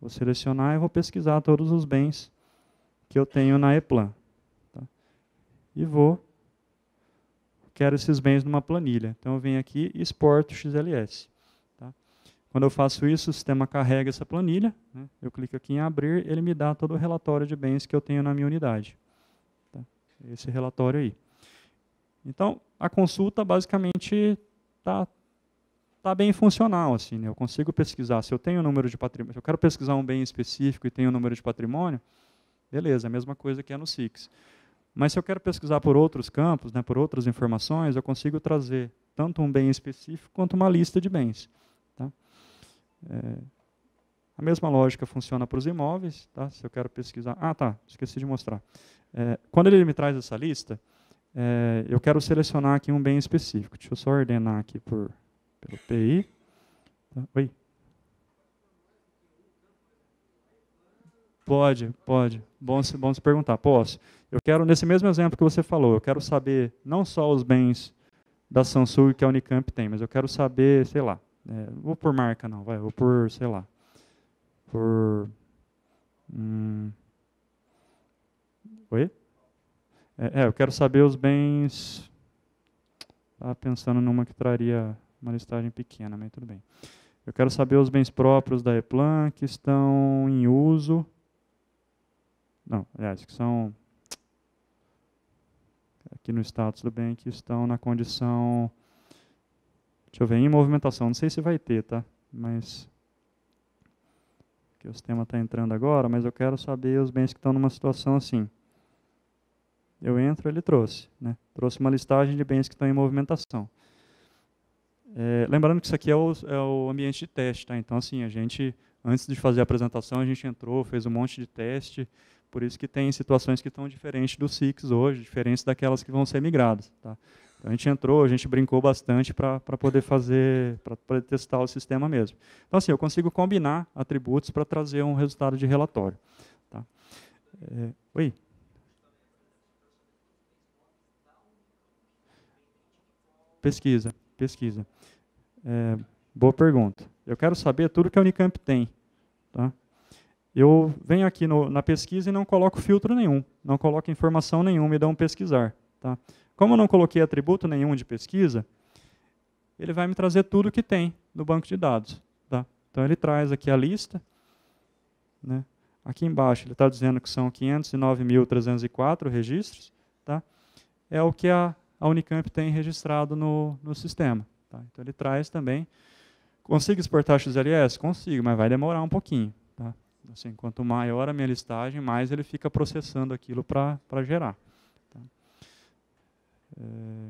vou selecionar e vou pesquisar todos os bens que eu tenho na EPLAN. Tá? E vou, quero esses bens numa planilha. Então eu venho aqui e exporto XLS. Tá? Quando eu faço isso, o sistema carrega essa planilha, né? eu clico aqui em abrir, ele me dá todo o relatório de bens que eu tenho na minha unidade. Tá? Esse relatório aí. Então, a consulta basicamente está tá bem funcional. Assim, né? Eu consigo pesquisar. Se eu tenho o número de patrimônio, se eu quero pesquisar um bem específico e tenho um número de patrimônio, beleza, é a mesma coisa que é no SIX. Mas se eu quero pesquisar por outros campos, né, por outras informações, eu consigo trazer tanto um bem específico quanto uma lista de bens. Tá? É, a mesma lógica funciona para os imóveis. Tá? Se eu quero pesquisar. Ah, tá, esqueci de mostrar. É, quando ele me traz essa lista, é, eu quero selecionar aqui um bem específico. Deixa eu só ordenar aqui por, pelo PI. Tá? Oi? Pode, pode. Bom se, bom se perguntar. Posso. Eu quero, nesse mesmo exemplo que você falou, eu quero saber não só os bens da Samsung que a Unicamp tem, mas eu quero saber, sei lá, é, vou por marca não, vai, vou por, sei lá, por... Hum, oi? É, é, eu quero saber os bens. Estava pensando numa que traria uma listagem pequena, mas tudo bem. Eu quero saber os bens próprios da Replan que estão em uso. Não, aliás, que são aqui no status do bem que estão na condição. Deixa eu ver, em movimentação. Não sei se vai ter, tá? Mas. Que o sistema está entrando agora, mas eu quero saber os bens que estão numa situação assim. Eu entro, ele trouxe. Né? Trouxe uma listagem de bens que estão em movimentação. É, lembrando que isso aqui é o, é o ambiente de teste, tá? Então, assim, a gente, antes de fazer a apresentação, a gente entrou, fez um monte de teste, por isso que tem situações que estão diferentes do SIX hoje, diferentes daquelas que vão ser migradas, tá? Então, a gente entrou, a gente brincou bastante para poder fazer, para poder testar o sistema mesmo. Então, assim, eu consigo combinar atributos para trazer um resultado de relatório. Tá? É, oi? Pesquisa, pesquisa. É, boa pergunta. Eu quero saber tudo que a Unicamp tem. Tá? Eu venho aqui no, na pesquisa e não coloco filtro nenhum, não coloco informação nenhuma e dá um pesquisar. Tá? Como eu não coloquei atributo nenhum de pesquisa, ele vai me trazer tudo que tem no banco de dados. Tá? Então ele traz aqui a lista. Né? Aqui embaixo ele está dizendo que são 509.304 registros. Tá? É o que a a Unicamp tem registrado no, no sistema. Tá? Então ele traz também. Consigo exportar XLS? Consigo, mas vai demorar um pouquinho. Tá? Assim, quanto maior a minha listagem, mais ele fica processando aquilo para gerar. Tá? É...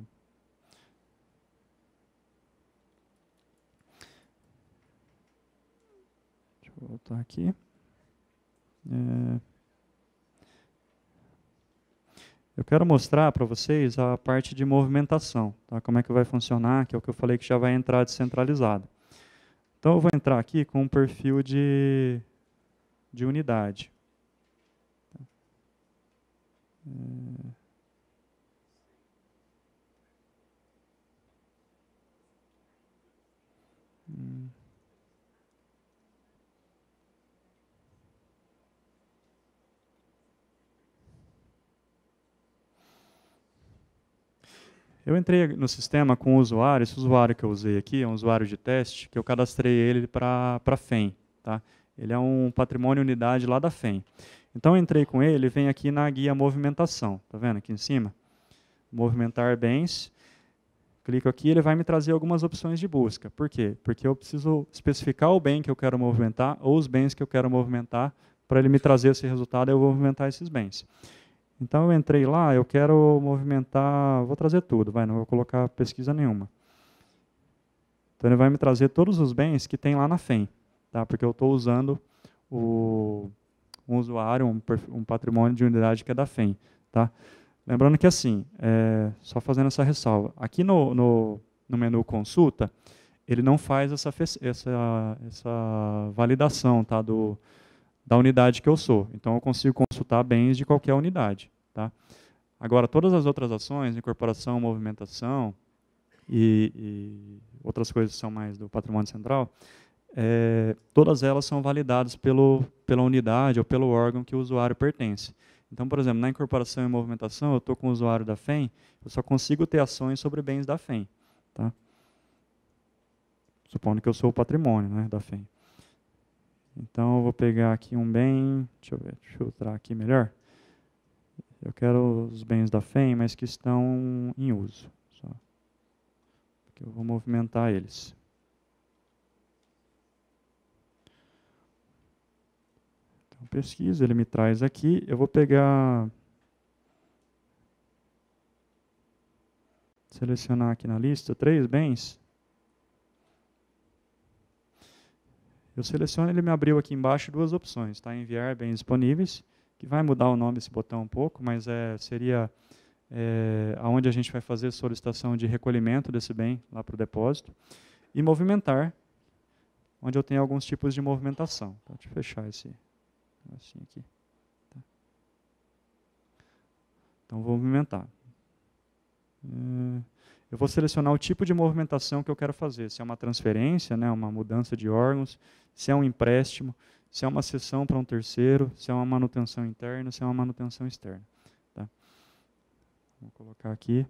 Deixa eu voltar aqui. É... Eu quero mostrar para vocês a parte de movimentação, tá? como é que vai funcionar, que é o que eu falei que já vai entrar descentralizado. Então eu vou entrar aqui com um perfil de, de unidade. É... Eu entrei no sistema com o usuário, esse usuário que eu usei aqui é um usuário de teste, que eu cadastrei ele para FEM. Tá? Ele é um patrimônio unidade lá da FEM. Então eu entrei com ele, vem aqui na guia movimentação, tá vendo aqui em cima? Movimentar bens. Clico aqui, ele vai me trazer algumas opções de busca. Por quê? Porque eu preciso especificar o bem que eu quero movimentar ou os bens que eu quero movimentar para ele me trazer esse resultado e eu vou movimentar esses bens. Então eu entrei lá, eu quero movimentar, vou trazer tudo, vai, não vou colocar pesquisa nenhuma. Então ele vai me trazer todos os bens que tem lá na FEM, tá? porque eu estou usando o, um usuário, um, um, patrimônio de unidade que é da FEM. Tá? Lembrando que assim, é, só fazendo essa ressalva, aqui no, no, no menu consulta, ele não faz essa, essa, essa validação tá, do, da unidade que eu sou. Então eu consigo consultar bens de qualquer unidade. Tá? Agora, todas as outras ações, incorporação, movimentação e, e outras coisas que são mais do patrimônio central, é, todas elas são validadas pelo, pela unidade ou pelo órgão que o usuário pertence. Então, por exemplo, na incorporação e movimentação, eu estou com o usuário da FEM, eu só consigo ter ações sobre bens da FEM. Tá? Supondo que eu sou o patrimônio né, da FEM. Então, eu vou pegar aqui um bem, deixa eu ver, filtrar aqui melhor. Eu quero os bens da FEM, mas que estão em uso. Só. Porque eu vou movimentar eles. Então, pesquisa, ele me traz aqui. Eu vou pegar. Selecionar aqui na lista três bens. Eu seleciono, ele me abriu aqui embaixo duas opções, tá? Enviar bens disponíveis que vai mudar o nome desse botão um pouco, mas é, seria é, aonde a gente vai fazer solicitação de recolhimento desse bem lá para o depósito, e movimentar, onde eu tenho alguns tipos de movimentação. Tá, deixa eu fechar esse assim aqui. Tá. Então vou movimentar. É, eu vou selecionar o tipo de movimentação que eu quero fazer, se é uma transferência, né, uma mudança de órgãos, se é um empréstimo, se é uma sessão para um terceiro, se é uma manutenção interna, se é uma manutenção externa. Tá? Vou colocar aqui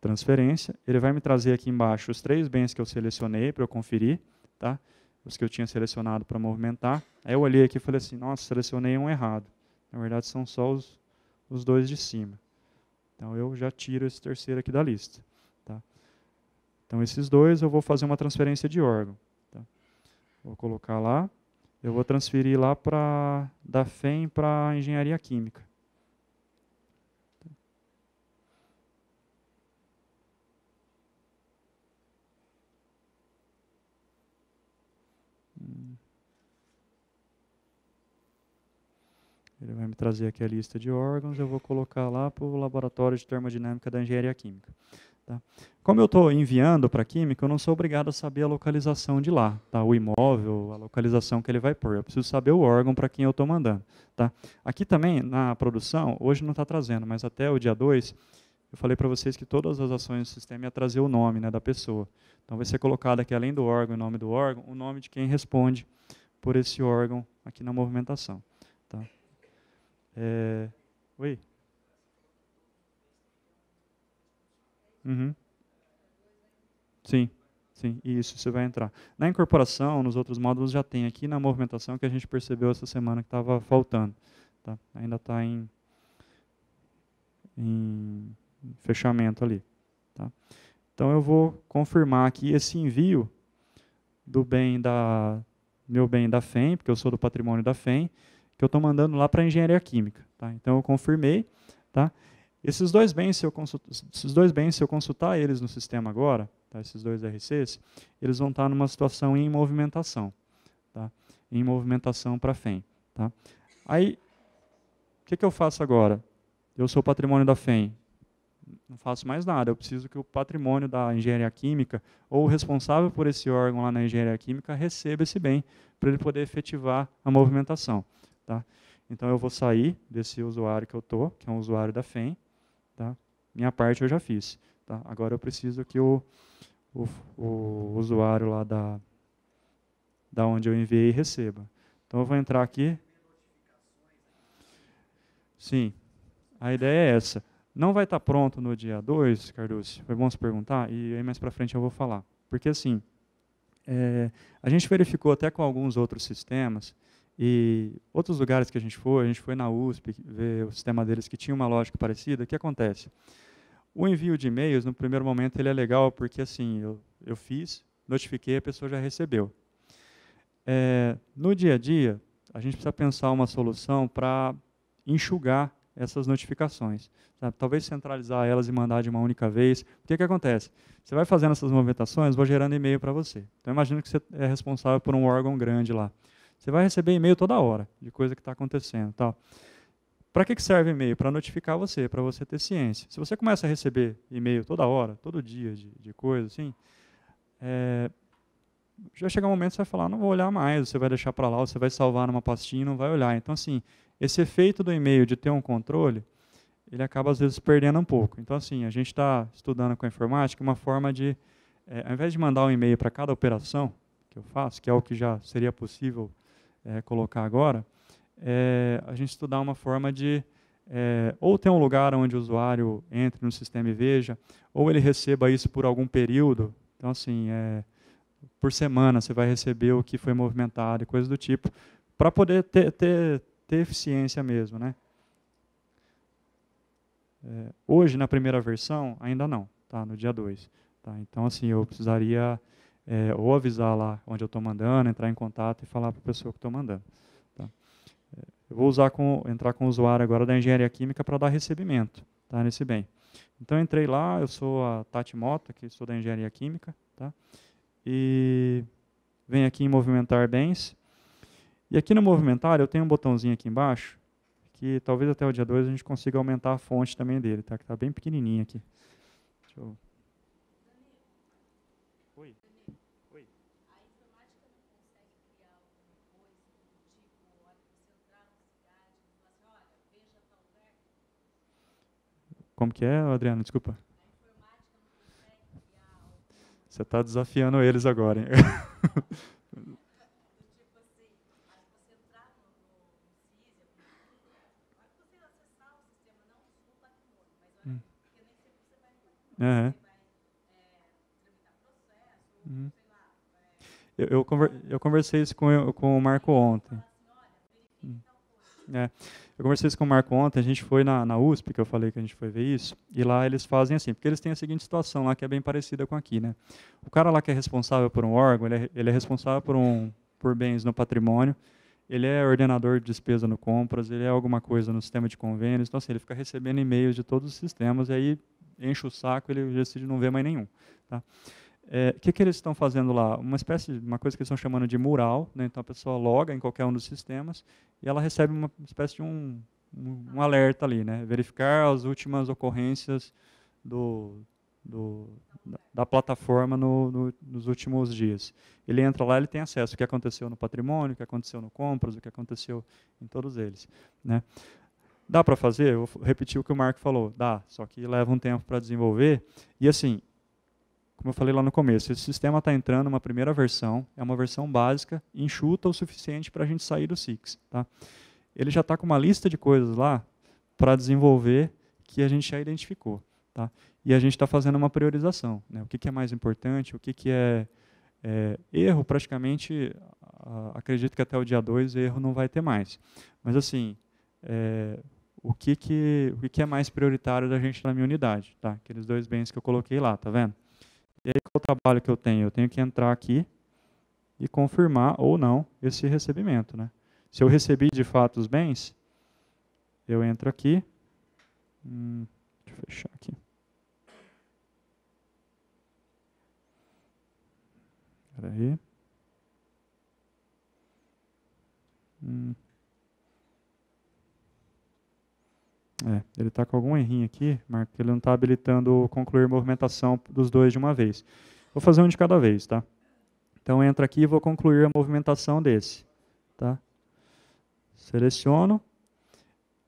transferência. Ele vai me trazer aqui embaixo os três bens que eu selecionei para eu conferir, tá? os que eu tinha selecionado para movimentar. Aí eu olhei aqui e falei assim, nossa, selecionei um errado. Na verdade, são só os, os dois de cima. Então, eu já tiro esse terceiro aqui da lista. Tá? Então, esses dois eu vou fazer uma transferência de órgão. Tá? Vou colocar lá, eu vou transferir lá para da FEM para engenharia química. Ele vai me trazer aqui a lista de órgãos, eu vou colocar lá para o laboratório de termodinâmica da engenharia química. Tá? Como eu estou enviando para a química, eu não sou obrigado a saber a localização de lá, tá? o imóvel, a localização que ele vai pôr. Eu preciso saber o órgão para quem eu estou mandando. Tá? Aqui também, na produção, hoje não está trazendo, mas até o dia 2, eu falei para vocês que todas as ações do sistema ia trazer o nome né, da pessoa. Então vai ser colocado aqui, além do órgão, o nome do órgão, o nome de quem responde por esse órgão aqui na movimentação. Tá? É... Oi? Uhum. Sim, sim, isso, você vai entrar. Na incorporação, nos outros módulos já tem. Aqui na movimentação que a gente percebeu essa semana que estava faltando. Tá? Ainda está em, em fechamento ali. Tá? Então eu vou confirmar aqui esse envio do bem da meu bem da FEM, porque eu sou do patrimônio da FEM, que eu estou mandando lá para a engenharia química. Tá? Então eu confirmei. Tá? Esses dois bens, se eu consultar, esses dois bens, se eu consultar eles no sistema agora, tá, esses dois RCs, eles vão estar numa situação em movimentação, tá, em movimentação para FEM. Tá. Aí, o que, que eu faço agora? Eu sou patrimônio da FEM, não faço mais nada, eu preciso que o patrimônio da engenharia química ou o responsável por esse órgão lá na engenharia química receba esse bem para ele poder efetivar a movimentação. Tá. Então, eu vou sair desse usuário que eu estou, que é um usuário da FEM, minha parte eu já fiz. Tá? Agora eu preciso que o, o, o usuário lá da, da onde eu enviei receba. Então eu vou entrar aqui. Sim, a ideia é essa. Não vai estar tá pronto no dia 2, Carducci? Foi bom se perguntar, e aí mais para frente eu vou falar. Porque assim, é, a gente verificou até com alguns outros sistemas e outros lugares que a gente foi, a gente foi na USP ver o sistema deles que tinha uma lógica parecida. O que acontece? O envio de e-mails, no primeiro momento, ele é legal porque assim, eu, eu fiz, notifiquei, a pessoa já recebeu. É, no dia a dia, a gente precisa pensar uma solução para enxugar essas notificações. Sabe? Talvez centralizar elas e mandar de uma única vez. O que, que acontece? Você vai fazendo essas movimentações, vou gerando e-mail para você. Então, imagina que você é responsável por um órgão grande lá. Você vai receber e-mail toda hora de coisa que está acontecendo. Tal. Para que serve e-mail? Para notificar você, para você ter ciência. Se você começa a receber e-mail toda hora, todo dia, de, de coisa assim, é, já chega um momento que você vai falar, não vou olhar mais, você vai deixar para lá, você vai salvar numa pastinha e não vai olhar. Então, assim, esse efeito do e-mail de ter um controle, ele acaba às vezes perdendo um pouco. Então, assim, a gente está estudando com a informática uma forma de, é, ao invés de mandar um e-mail para cada operação que eu faço, que é o que já seria possível é, colocar agora, é a gente estudar uma forma de é, ou ter um lugar onde o usuário entre no sistema e veja, ou ele receba isso por algum período. Então, assim, é, por semana você vai receber o que foi movimentado e coisas do tipo, para poder ter, ter, ter, eficiência mesmo. Né? É, hoje, na primeira versão, ainda não, tá? no dia 2. Tá? Então, assim, eu precisaria é, ou avisar lá onde eu estou mandando, entrar em contato e falar para a pessoa que estou mandando. Tá? É, eu vou usar com, entrar com o usuário agora da engenharia química para dar recebimento tá, nesse bem. Então entrei lá, eu sou a Tati Mota, que sou da engenharia química, tá? e venho aqui em movimentar bens. E aqui no movimentar eu tenho um botãozinho aqui embaixo, que talvez até o dia 2 a gente consiga aumentar a fonte também dele, tá? que está bem pequenininho aqui. Deixa eu Como que é, Adriana? Desculpa. Você está desafiando eles agora, hein? Uhum. Eu, eu, conver, eu, conversei isso com, eu, com o Marco ontem. Uhum. É. Eu conversei isso com o Marco ontem, a gente foi na, na USP, que eu falei que a gente foi ver isso, e lá eles fazem assim, porque eles têm a seguinte situação lá, que é bem parecida com aqui, né? O cara lá que é responsável por um órgão, ele é, ele é responsável por, um, por bens no patrimônio, ele é ordenador de despesa no compras, ele é alguma coisa no sistema de convênios, então assim, ele fica recebendo e-mails de todos os sistemas, e aí enche o saco, ele decide não ver mais nenhum, tá? É, o é, que, que eles estão fazendo lá? Uma espécie, uma coisa que eles estão chamando de mural. Né? Então a pessoa loga em qualquer um dos sistemas e ela recebe uma espécie de um, um, um alerta ali, né? Verificar as últimas ocorrências do, do da, da plataforma no, no, nos últimos dias. Ele entra lá, ele tem acesso ao que aconteceu no patrimônio, o que aconteceu no compras, o que aconteceu em todos eles, né? Dá para fazer? Eu vou repetir o que o Marco falou. Dá, só que leva um tempo para desenvolver. E assim, como eu falei lá no começo, esse sistema está entrando uma primeira versão, é uma versão básica, enxuta o suficiente para a gente sair do Six. Tá? Ele já está com uma lista de coisas lá para desenvolver que a gente já identificou. Tá? E a gente está fazendo uma priorização. Né? O que, que, é mais importante, o que, que é, é, erro, praticamente, a, acredito que até o dia 2 erro não vai ter mais. Mas, assim, é, o, que, que, o que, que é mais prioritário da gente na minha unidade? Tá? Aqueles dois bens que eu coloquei lá, tá vendo? E aí qual o trabalho que eu tenho? Eu tenho que entrar aqui e confirmar ou não esse recebimento. Né? Se eu recebi de fato os bens, eu entro aqui. Hum, deixa eu fechar aqui. Espera aí. Hum. É, ele está com algum errinho aqui, Marco, ele não está habilitando concluir movimentação dos dois de uma vez. Vou fazer um de cada vez, tá? Então entra aqui e vou concluir a movimentação desse, tá? Seleciono.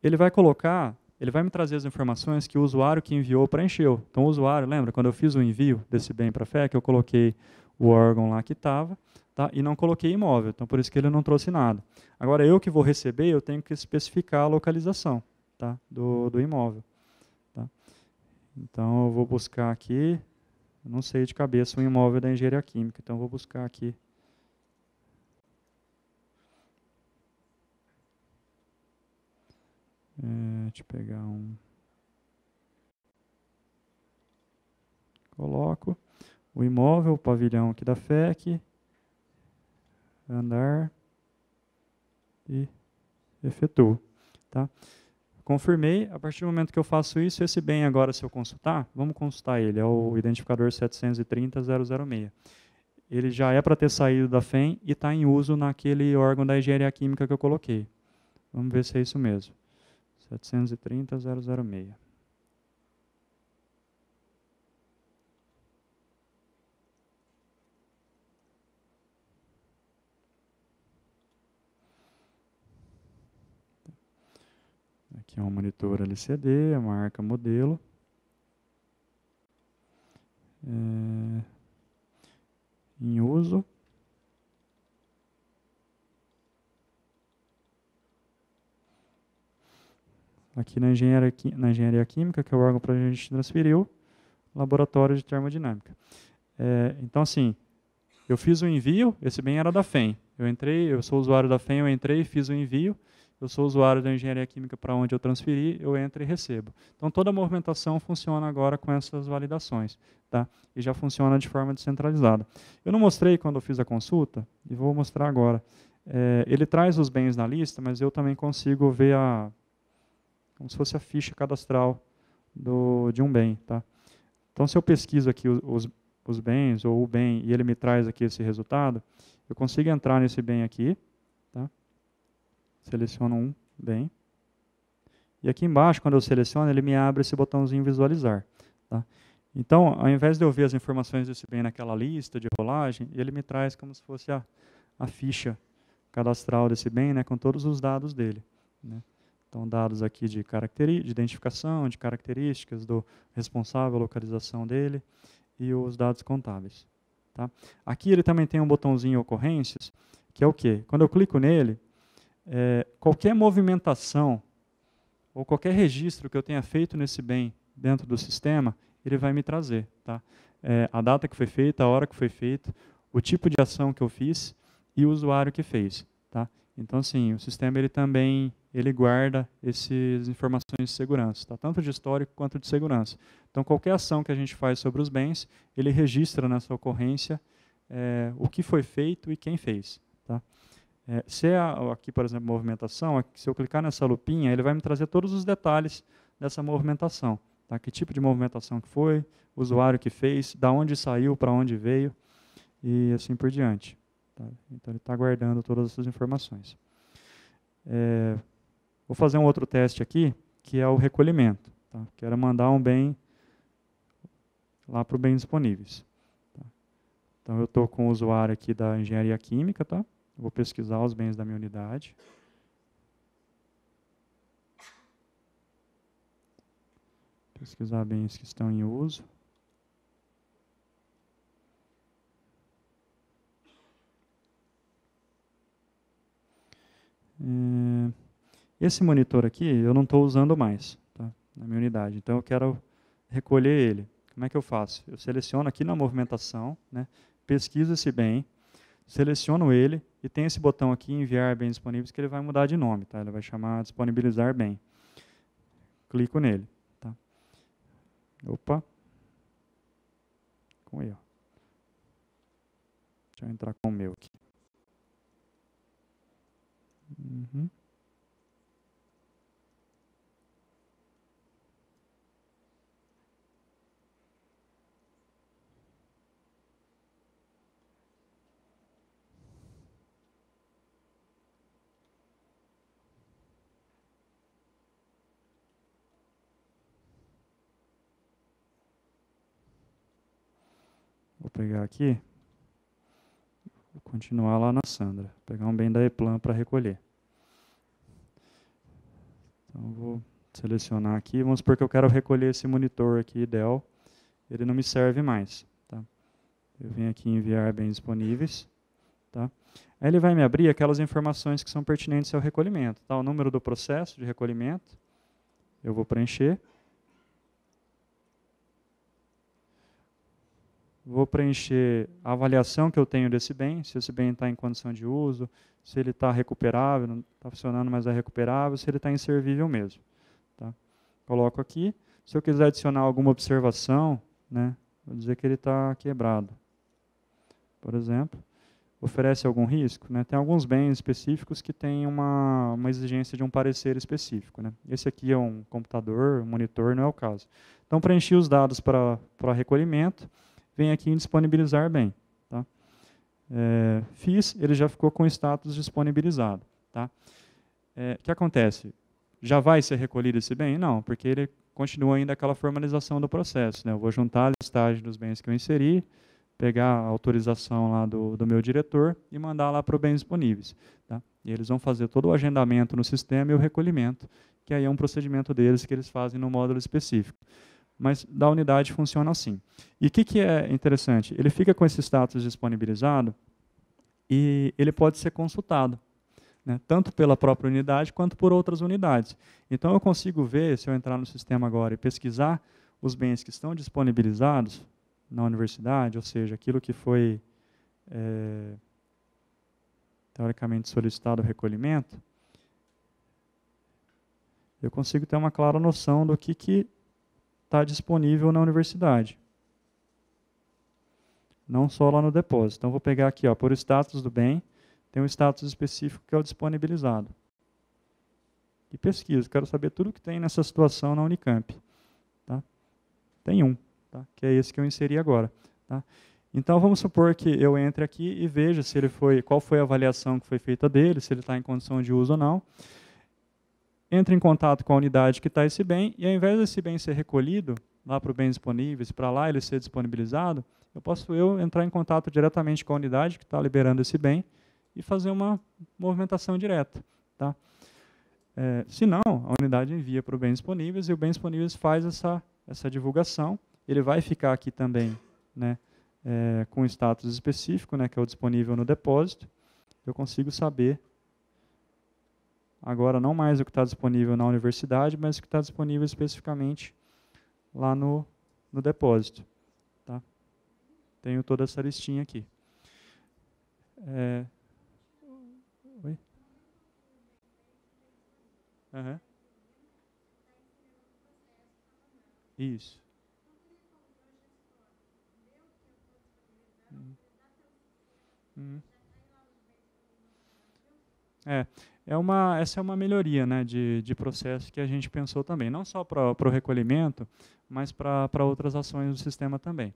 Ele vai colocar, ele vai me trazer as informações que o usuário que enviou preencheu. Então o usuário, lembra, quando eu fiz o envio desse bem para a FEC, eu coloquei o órgão lá que estava, tá? e não coloquei imóvel, então por isso que ele não trouxe nada. Agora eu que vou receber, eu tenho que especificar a localização tá? do, hum. do imóvel. Tá? Então, eu vou buscar aqui, não sei de cabeça um imóvel da engenharia química, então vou buscar aqui. É, deixa eu pegar um. Coloco o imóvel, o pavilhão aqui da FEC, andar e efetuo. Tá? confirmei, a partir do momento que eu faço isso, esse bem agora, se eu consultar, vamos consultar ele, é o identificador 730-006. Ele já é para ter saído da FEM e está em uso naquele órgão da engenharia química que eu coloquei. Vamos ver se é isso mesmo. 730-006. Aqui é um monitor LCD, a marca modelo. É, em uso. Aqui na engenharia, na engenharia química, que é o órgão para a gente transferiu, laboratório de termodinâmica. É, então, assim, eu fiz o envio, esse bem era da FEM. Eu entrei, eu sou usuário da FEM, eu entrei, e fiz o envio, eu sou usuário da engenharia química para onde eu transferi, eu entro e recebo. Então toda a movimentação funciona agora com essas validações, tá? E já funciona de forma descentralizada. Eu não mostrei quando eu fiz a consulta e vou mostrar agora. É, ele traz os bens na lista, mas eu também consigo ver a como se fosse a ficha cadastral do, de um bem, tá? Então se eu pesquiso aqui os, os, os bens ou o bem e ele me traz aqui esse resultado, eu consigo entrar nesse bem aqui Seleciono um, bem. E aqui embaixo, quando eu seleciono, ele me abre esse botãozinho visualizar. Tá? Então, ao invés de eu ver as informações desse bem naquela lista de rolagem, ele me traz como se fosse a, a ficha cadastral desse bem, né, com todos os dados dele. Né? Então, dados aqui de, de identificação, de características do responsável, localização dele e os dados contábeis. Tá? Aqui ele também tem um botãozinho ocorrências, que é o quê? Quando eu clico nele, é, qualquer movimentação ou qualquer registro que eu tenha feito nesse bem dentro do sistema, ele vai me trazer. Tá? É, a data que foi feita, a hora que foi feita, o tipo de ação que eu fiz e o usuário que fez. Tá? Então, sim, o sistema ele também ele guarda essas informações de segurança, tá? tanto de histórico quanto de segurança. Então, qualquer ação que a gente faz sobre os bens, ele registra nessa ocorrência é, o que foi feito e quem fez. Tá? É, se é a, aqui, por exemplo, movimentação, é se eu clicar nessa lupinha, ele vai me trazer todos os detalhes dessa movimentação. Tá? Que tipo de movimentação que foi, o usuário que fez, da onde saiu, para onde veio e assim por diante. Tá? Então ele está guardando todas essas informações. É, vou fazer um outro teste aqui, que é o recolhimento. Tá? Quero mandar um bem lá para o bem disponíveis. Tá? Então eu estou com o usuário aqui da engenharia química, tá? Vou pesquisar os bens da minha unidade. Pesquisar bens que estão em uso. É, esse monitor aqui eu não estou usando mais tá? na minha unidade, então eu quero recolher ele. Como é que eu faço? Eu seleciono aqui na movimentação, né, pesquiso esse bem, seleciono ele e tem esse botão aqui, enviar bem disponíveis, que ele vai mudar de nome, tá? ele vai chamar disponibilizar bem. Clico nele. Tá? Opa, com ele Deixa eu entrar com o meu aqui. Uhum. pegar aqui. Vou continuar lá na Sandra. Pegar um bem da Eplan para recolher. Então vou selecionar aqui. Vamos supor que eu quero recolher esse monitor aqui, Dell. Ele não me serve mais. Tá? Eu venho aqui em enviar bens disponíveis. Tá? Aí ele vai me abrir aquelas informações que são pertinentes ao recolhimento. Tá? O número do processo de recolhimento, eu vou preencher. vou preencher a avaliação que eu tenho desse bem, se esse bem está em condição de uso, se ele está recuperável, não está funcionando, mas é recuperável, se ele está inservível mesmo. Tá? Coloco aqui. Se eu quiser adicionar alguma observação, né, vou dizer que ele está quebrado. Por exemplo, oferece algum risco? Né? Tem alguns bens específicos que têm uma, uma exigência de um parecer específico. Né? Esse aqui é um computador, um monitor, não é o caso. Então, preenchi os dados para recolhimento vem aqui em disponibilizar bem. Tá? É, fiz, ele já ficou com o status disponibilizado. Tá? É, que acontece? Já vai ser recolhido esse bem? Não, porque ele continua ainda aquela formalização do processo. Né? Eu vou juntar a listagem dos bens que eu inseri, pegar a autorização lá do, do meu diretor e mandar lá para o bens disponíveis. Tá? E eles vão fazer todo o agendamento no sistema e o recolhimento, que aí é um procedimento deles que eles fazem no módulo específico mas da unidade funciona assim. E o que, que é interessante? Ele fica com esse status disponibilizado e ele pode ser consultado, né, tanto pela própria unidade quanto por outras unidades. Então eu consigo ver, se eu entrar no sistema agora e pesquisar os bens que estão disponibilizados na universidade, ou seja, aquilo que foi é, teoricamente solicitado o recolhimento, eu consigo ter uma clara noção do que, que está disponível na universidade. Não só lá no depósito. Então, vou pegar aqui, ó, por status do bem, tem um status específico que é o disponibilizado. E pesquisa, quero saber tudo que tem nessa situação na Unicamp. Tá? Tem um, tá? que é esse que eu inseri agora. Tá? Então vamos supor que eu entre aqui e veja se ele foi, qual foi a avaliação que foi feita dele, se ele está em condição de uso ou não entra em contato com a unidade que está esse bem, e ao invés desse bem ser recolhido lá para o bem disponíveis, para lá ele ser disponibilizado, eu posso eu entrar em contato diretamente com a unidade que está liberando esse bem e fazer uma movimentação direta. Tá? É, se não, a unidade envia para o bem disponíveis e o bem disponíveis faz essa, essa divulgação. Ele vai ficar aqui também né, é, com status específico, né, que é o disponível no depósito. Eu consigo saber agora não mais o que está disponível na universidade, mas o que está disponível especificamente lá no, no depósito. Tá? Tenho toda essa listinha aqui. É... Oi? Uhum. Isso. Hum. hum. É, é uma, essa é uma melhoria né, de, de processo que a gente pensou também, não só para o recolhimento, mas para outras ações do sistema também.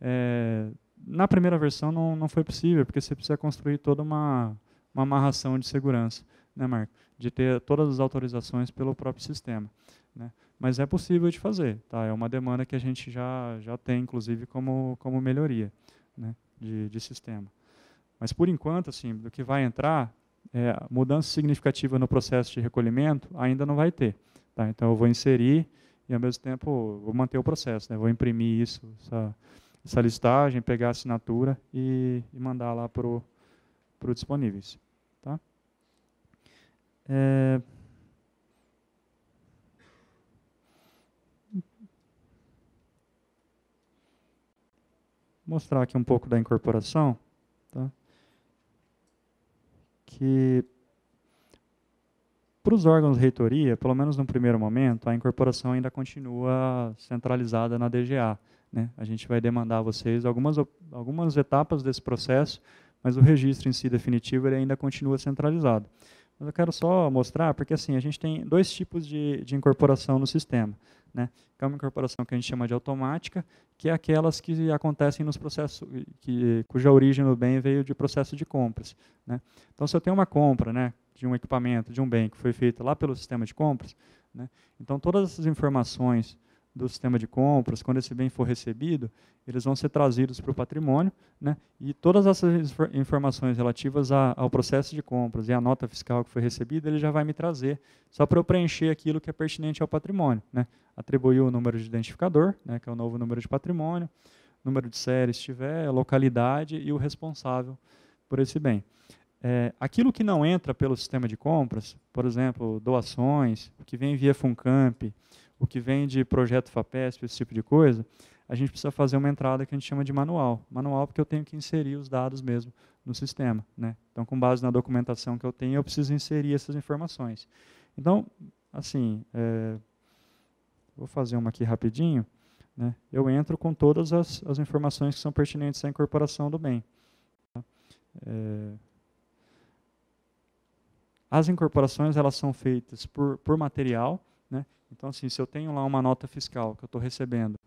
É, na primeira versão não, não foi possível, porque você precisa construir toda uma, uma amarração de segurança, né, Marco? De ter todas as autorizações pelo próprio sistema. Né? Mas é possível de fazer, tá? É uma demanda que a gente já, já tem, inclusive, como, como melhoria né, de, de sistema. Mas, por enquanto, assim, do que vai entrar, é, mudança significativa no processo de recolhimento, ainda não vai ter. Tá? Então eu vou inserir e ao mesmo tempo vou manter o processo, né? vou imprimir isso, essa, essa listagem, pegar a assinatura e, e mandar lá para o disponíveis. Tá? É... Mostrar aqui um pouco da incorporação que para os órgãos de reitoria, pelo menos no primeiro momento, a incorporação ainda continua centralizada na DGA. Né? A gente vai demandar a vocês algumas, algumas etapas desse processo, mas o registro em si definitivo ele ainda continua centralizado. Mas eu quero só mostrar, porque assim, a gente tem dois tipos de, de incorporação no sistema. Né? Que é uma incorporação que a gente chama de automática, que é aquelas que acontecem nos processos, que, cuja origem do bem veio de processo de compras. Né? Então, se eu tenho uma compra né, de um equipamento, de um bem que foi feita lá pelo sistema de compras, né, então todas essas informações do sistema de compras, quando esse bem for recebido, eles vão ser trazidos para o patrimônio, né? e todas essas informações relativas a, ao processo de compras e à nota fiscal que foi recebida, ele já vai me trazer, só para eu preencher aquilo que é pertinente ao patrimônio. Né? Atribuiu o número de identificador, né, que é o novo número de patrimônio, número de série, se tiver, a localidade e o responsável por esse bem. É, aquilo que não entra pelo sistema de compras, por exemplo, doações, que vem via FUNCAMP, o que vem de projeto FAPESP, esse tipo de coisa, a gente precisa fazer uma entrada que a gente chama de manual. Manual porque eu tenho que inserir os dados mesmo no sistema. Né? Então, com base na documentação que eu tenho, eu preciso inserir essas informações. Então, assim, é, vou fazer uma aqui rapidinho. Né? Eu entro com todas as, as informações que são pertinentes à incorporação do bem. Tá? É, as incorporações elas são feitas por, por material, né? Então, assim, se eu tenho lá uma nota fiscal que eu estou recebendo,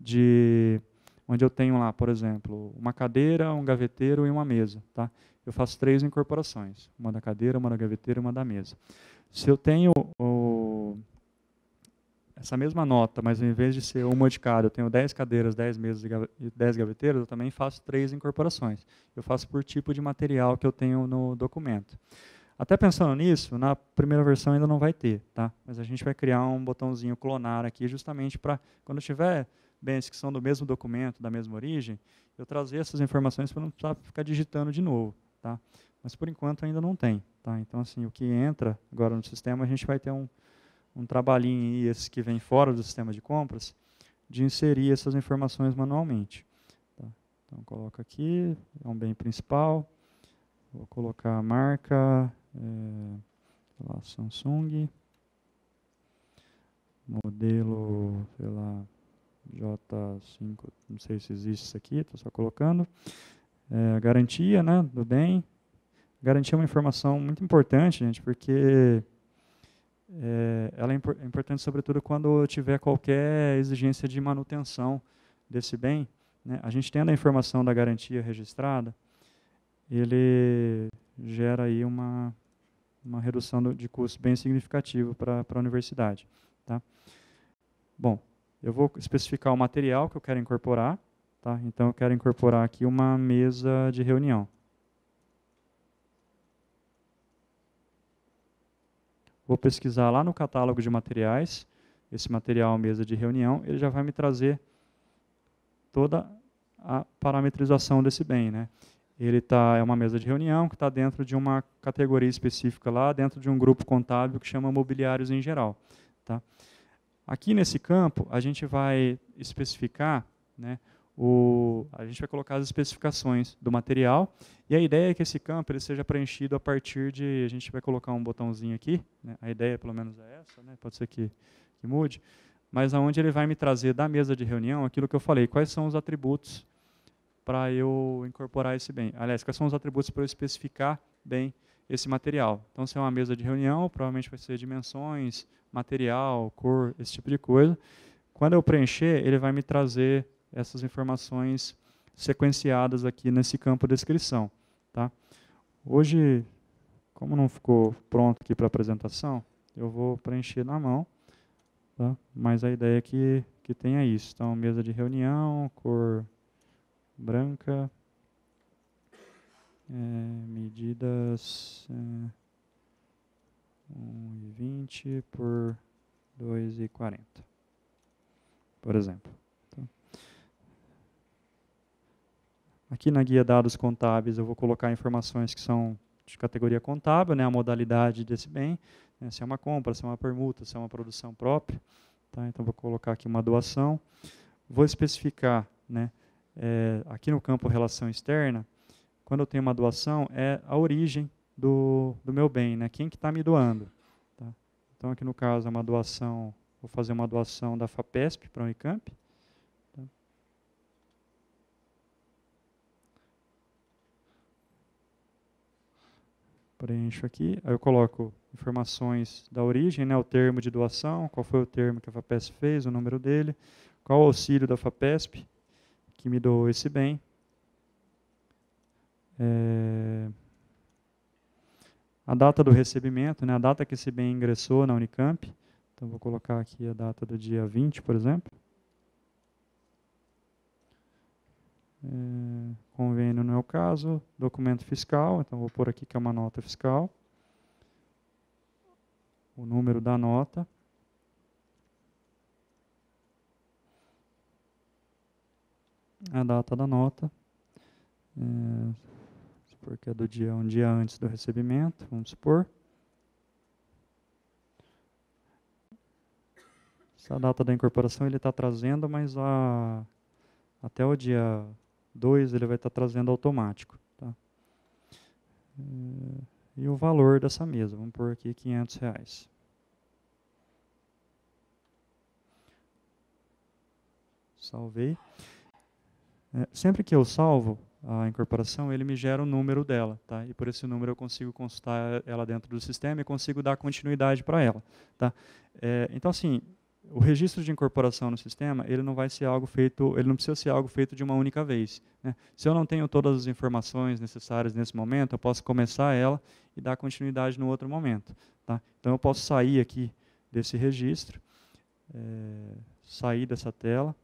de onde eu tenho lá, por exemplo, uma cadeira, um gaveteiro e uma mesa, tá? Eu faço três incorporações, uma da cadeira, uma da gaveteira e uma da mesa. Se eu tenho o, essa mesma nota, mas em vez de ser uma de cada, eu tenho dez cadeiras, dez mesas e dez gaveteiros, eu também faço três incorporações. Eu faço por tipo de material que eu tenho no documento. Até pensando nisso, na primeira versão ainda não vai ter, tá? Mas a gente vai criar um botãozinho clonar aqui, justamente para quando tiver bens que são do mesmo documento, da mesma origem, eu trazer essas informações para não precisar tá, ficar digitando de novo, tá? Mas por enquanto ainda não tem, tá? Então assim, o que entra agora no sistema, a gente vai ter um, um trabalhinho aí, esses que vem fora do sistema de compras, de inserir essas informações manualmente. Tá? Então coloca aqui, é um bem principal, vou colocar a marca, é, lá, Samsung, modelo, sei lá, J5, não sei se existe isso aqui, estou só colocando. É, garantia né, do bem. Garantia é uma informação muito importante, gente, porque é, ela é, impor é importante sobretudo quando tiver qualquer exigência de manutenção desse bem. Né, a gente tendo a informação da garantia registrada, ele gera aí uma, uma redução de custo bem significativa para a universidade. Tá? Bom, eu vou especificar o material que eu quero incorporar. Tá? Então, eu quero incorporar aqui uma mesa de reunião. Vou pesquisar lá no catálogo de materiais, esse material mesa de reunião, ele já vai me trazer toda a parametrização desse bem. Né? ele tá, é uma mesa de reunião que está dentro de uma categoria específica lá, dentro de um grupo contábil que chama mobiliários em geral. Tá? Aqui nesse campo, a gente vai especificar, né, o, a gente vai colocar as especificações do material, e a ideia é que esse campo ele seja preenchido a partir de, a gente vai colocar um botãozinho aqui, né, a ideia pelo menos é essa, né, pode ser que, que mude, mas aonde ele vai me trazer da mesa de reunião aquilo que eu falei, quais são os atributos para eu incorporar esse bem. Aliás, quais são os atributos para eu especificar bem esse material? Então, se é uma mesa de reunião, provavelmente vai ser dimensões, material, cor, esse tipo de coisa. Quando eu preencher, ele vai me trazer essas informações sequenciadas aqui nesse campo de descrição. Tá? Hoje, como não ficou pronto aqui para apresentação, eu vou preencher na mão, tá? mas a ideia é que, que tenha isso. Então, mesa de reunião, cor branca, é, medidas é, 1,20 por 2,40, por exemplo. Então, aqui na guia dados contábeis eu vou colocar informações que são de categoria contábil, né, a modalidade desse bem, né, se é uma compra, se é uma permuta, se é uma produção própria. Tá? Então vou colocar aqui uma doação. Vou especificar né, é, aqui no campo relação externa, quando eu tenho uma doação, é a origem do, do meu bem, né? quem que está me doando. Tá? Então, aqui no caso, é uma doação, vou fazer uma doação da FAPESP para o Unicamp. Tá? Preencho aqui, aí eu coloco informações da origem, né, o termo de doação, qual foi o termo que a FAPESP fez, o número dele, qual o auxílio da FAPESP, que me doou esse bem. É... A data do recebimento, né, a data que esse bem ingressou na Unicamp. Então, vou colocar aqui a data do dia 20, por exemplo. É, convênio não é o caso, documento fiscal, então vou pôr aqui que é uma nota fiscal, o número da nota, a data da nota, é, porque é do dia um dia antes do recebimento, vamos supor. Essa data da incorporação ele está trazendo, mas a, até o dia 2 ele vai estar tá trazendo automático. Tá? É, e o valor dessa mesa, vamos pôr aqui 500 reais. Salvei. É, sempre que eu salvo a incorporação, ele me gera o número dela, tá? E por esse número eu consigo consultar ela dentro do sistema e consigo dar continuidade para ela, tá? É, então assim, o registro de incorporação no sistema, ele não vai ser algo feito, ele não precisa ser algo feito de uma única vez. Né? Se eu não tenho todas as informações necessárias nesse momento, eu posso começar ela e dar continuidade no outro momento, tá? Então eu posso sair aqui desse registro, é, sair dessa tela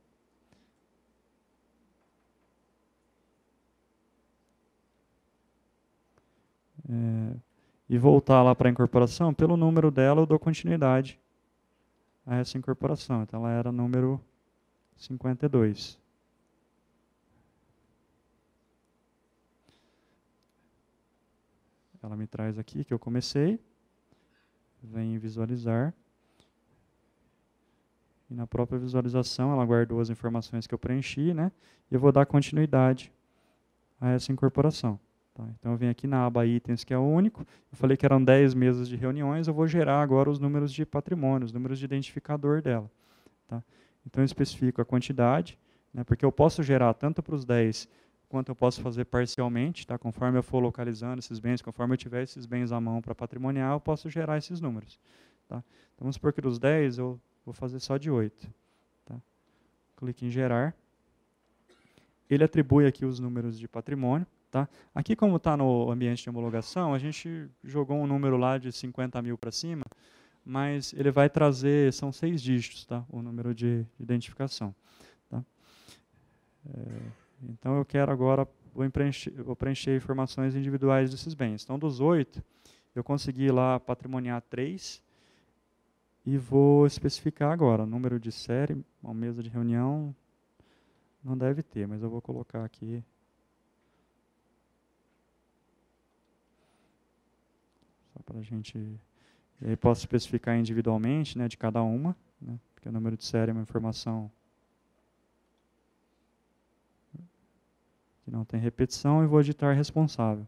é, e voltar lá para a incorporação, pelo número dela eu dou continuidade a essa incorporação. Então ela era número 52. Ela me traz aqui que eu comecei, vem visualizar. E na própria visualização ela guardou as informações que eu preenchi, né? E eu vou dar continuidade a essa incorporação. Tá? Então eu venho aqui na aba itens, que é o único. Eu falei que eram 10 mesas de reuniões, eu vou gerar agora os números de patrimônio, os números de identificador dela. Tá? Então eu especifico a quantidade, né, porque eu posso gerar tanto para os 10 quanto eu posso fazer parcialmente, tá? conforme eu for localizando esses bens, conforme eu tiver esses bens à mão para patrimonial, eu posso gerar esses números. Tá? Então vamos supor que dos 10 eu vou fazer só de 8. Tá? Clique em gerar. Ele atribui aqui os números de patrimônio. Tá? Aqui, como está no ambiente de homologação, a gente jogou um número lá de 50 mil para cima, mas ele vai trazer, são seis dígitos, tá? o número de identificação. Tá? É, então, eu quero agora vou preencher, vou preencher informações individuais desses bens. Então, dos oito, eu consegui lá patrimoniar três, e vou especificar agora, número de série, uma mesa de reunião, não deve ter, mas eu vou colocar aqui para a gente. E eh, aí posso especificar individualmente, né, de cada uma, né, porque o número de série é uma informação que não tem repetição, e vou editar responsável.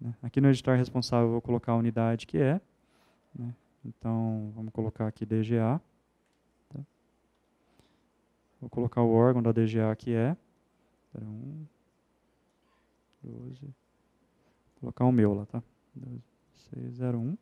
Né. Aqui no editar responsável eu vou colocar a unidade que é, né, então vamos colocar aqui DGA. Tá. Vou colocar o órgão da DGA que é. um 12, colocar o meu lá, tá? 12. 601.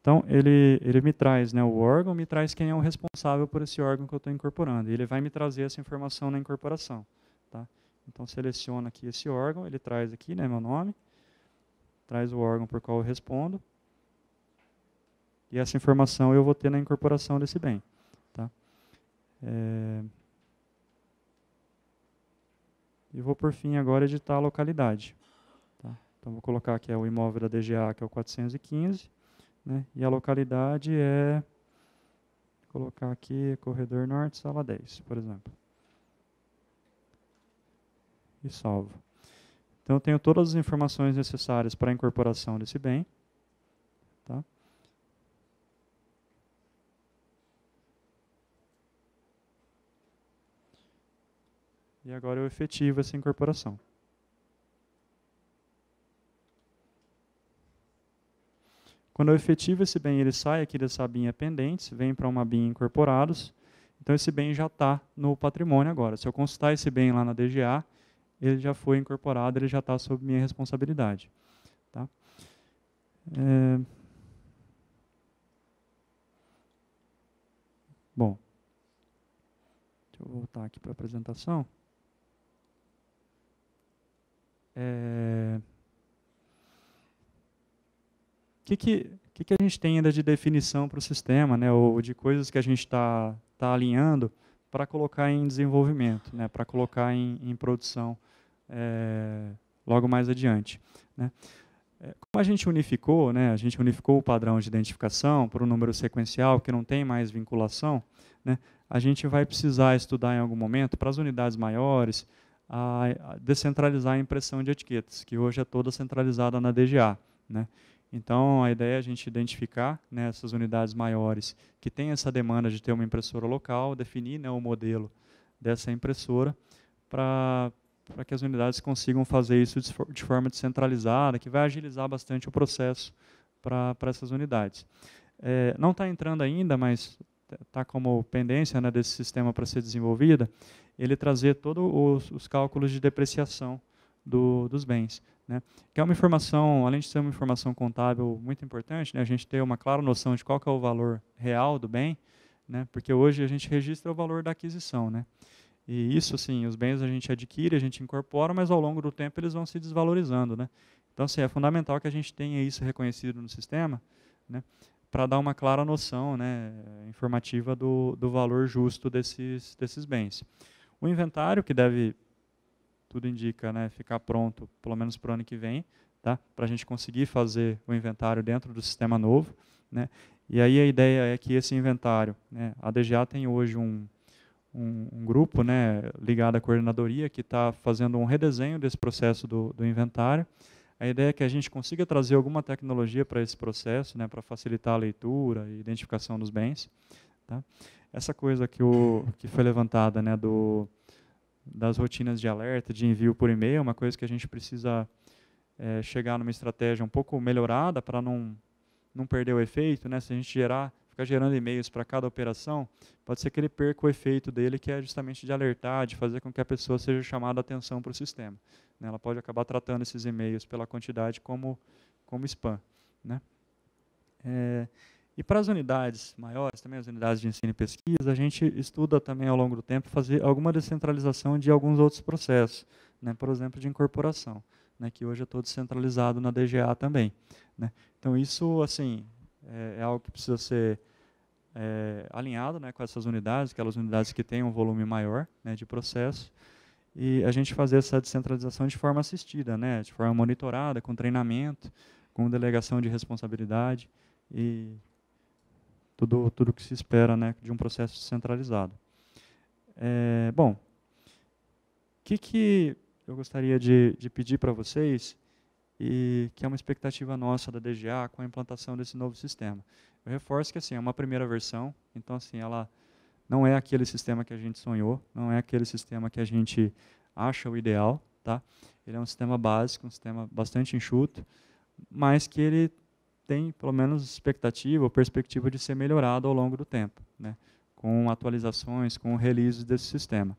Então, ele, ele me traz né, o órgão, me traz quem é o responsável por esse órgão que eu estou incorporando. E ele vai me trazer essa informação na incorporação. Tá? Então, seleciona aqui esse órgão, ele traz aqui né, meu nome, traz o órgão por qual eu respondo. E essa informação eu vou ter na incorporação desse bem. Tá? É... E vou, por fim, agora editar a localidade. Tá? Então, vou colocar aqui é o imóvel da DGA, que é o 415, né? e a localidade é, vou colocar aqui, Corredor Norte, Sala 10, por exemplo. E salvo. Então, eu tenho todas as informações necessárias para a incorporação desse bem. Tá? E agora eu é efetivo essa incorporação. Quando eu efetivo esse bem, ele sai aqui dessa BIM pendentes, vem para uma BIM incorporados. Então esse bem já está no patrimônio agora. Se eu consultar esse bem lá na DGA, ele já foi incorporado, ele já está sob minha responsabilidade. Tá? É... Bom, deixa eu voltar aqui para a apresentação. É... O que, que, que, que a gente tem ainda de definição para o sistema, né, ou de coisas que a gente está tá alinhando para colocar em desenvolvimento, né, para colocar em, em produção é, logo mais adiante. Né. É, como a gente unificou, né, a gente unificou o padrão de identificação para o número sequencial, que não tem mais vinculação, né, a gente vai precisar estudar em algum momento para as unidades maiores, a descentralizar a impressão de etiquetas, que hoje é toda centralizada na DGA. Né? Então, a ideia é a gente identificar né, essas unidades maiores que têm essa demanda de ter uma impressora local, definir né, o modelo dessa impressora para que as unidades consigam fazer isso de, forma descentralizada, que vai agilizar bastante o processo para essas unidades. É, não está entrando ainda, mas está tá como pendência né, desse sistema para ser desenvolvida, ele trazer todos os, os cálculos de depreciação do, dos bens. Né? Que é uma informação, além de ser uma informação contábil muito importante, né, a gente ter uma clara noção de qual é o valor real do bem, né, porque hoje a gente registra o valor da aquisição. Né? E isso, assim, os bens a gente adquire, a gente incorpora, mas ao longo do tempo eles vão se desvalorizando. Né? Então, assim, é fundamental que a gente tenha isso reconhecido no sistema, né, para dar uma clara noção né, informativa do, do valor justo desses, desses bens. O inventário, que deve, tudo indica, né, ficar pronto pelo menos para o ano que vem, tá? para a gente conseguir fazer o inventário dentro do sistema novo. Né? E aí a ideia é que esse inventário, né, a DGA tem hoje um, um, um grupo né, ligado à coordenadoria que está fazendo um redesenho desse processo do, do inventário, a ideia é que a gente consiga trazer alguma tecnologia para esse processo, né, para facilitar a leitura e identificação dos bens. Tá? essa coisa que, o, que foi levantada, né, do, das rotinas de alerta, de envio por e-mail, é uma coisa que a gente precisa é, chegar numa estratégia um pouco melhorada para não, não perder o efeito. Né? Se a gente gerar, ficar gerando e-mails para cada operação, pode ser que ele perca o efeito dele, que é justamente de alertar, de fazer com que a pessoa seja chamada a atenção para o sistema. Né? Ela pode acabar tratando esses e-mails pela quantidade como, como spam. Né? É, e para as unidades maiores, também as unidades de ensino e pesquisa, a gente estuda também ao longo do tempo fazer alguma descentralização de alguns outros processos, né, por exemplo, de incorporação, né, que hoje é todo centralizado na DGA também. Né. Então isso assim é, é, algo que precisa ser é, alinhado né, com essas unidades, aquelas unidades que têm um volume maior né, de processo, e a gente fazer essa descentralização de forma assistida, né? de forma monitorada, com treinamento, com delegação de responsabilidade e tudo tudo que se espera né, de um processo descentralizado. É, bom, o que, que eu gostaria de, de pedir para vocês e que é uma expectativa nossa da DGA com a implantação desse novo sistema. Eu reforço que assim é uma primeira versão, então assim ela não é aquele sistema que a gente sonhou, não é aquele sistema que a gente acha o ideal, tá? Ele é um sistema básico, um sistema bastante enxuto, mas que ele tem pelo menos expectativa ou perspectiva de ser melhorado ao longo do tempo, né? com atualizações, com releases desse sistema.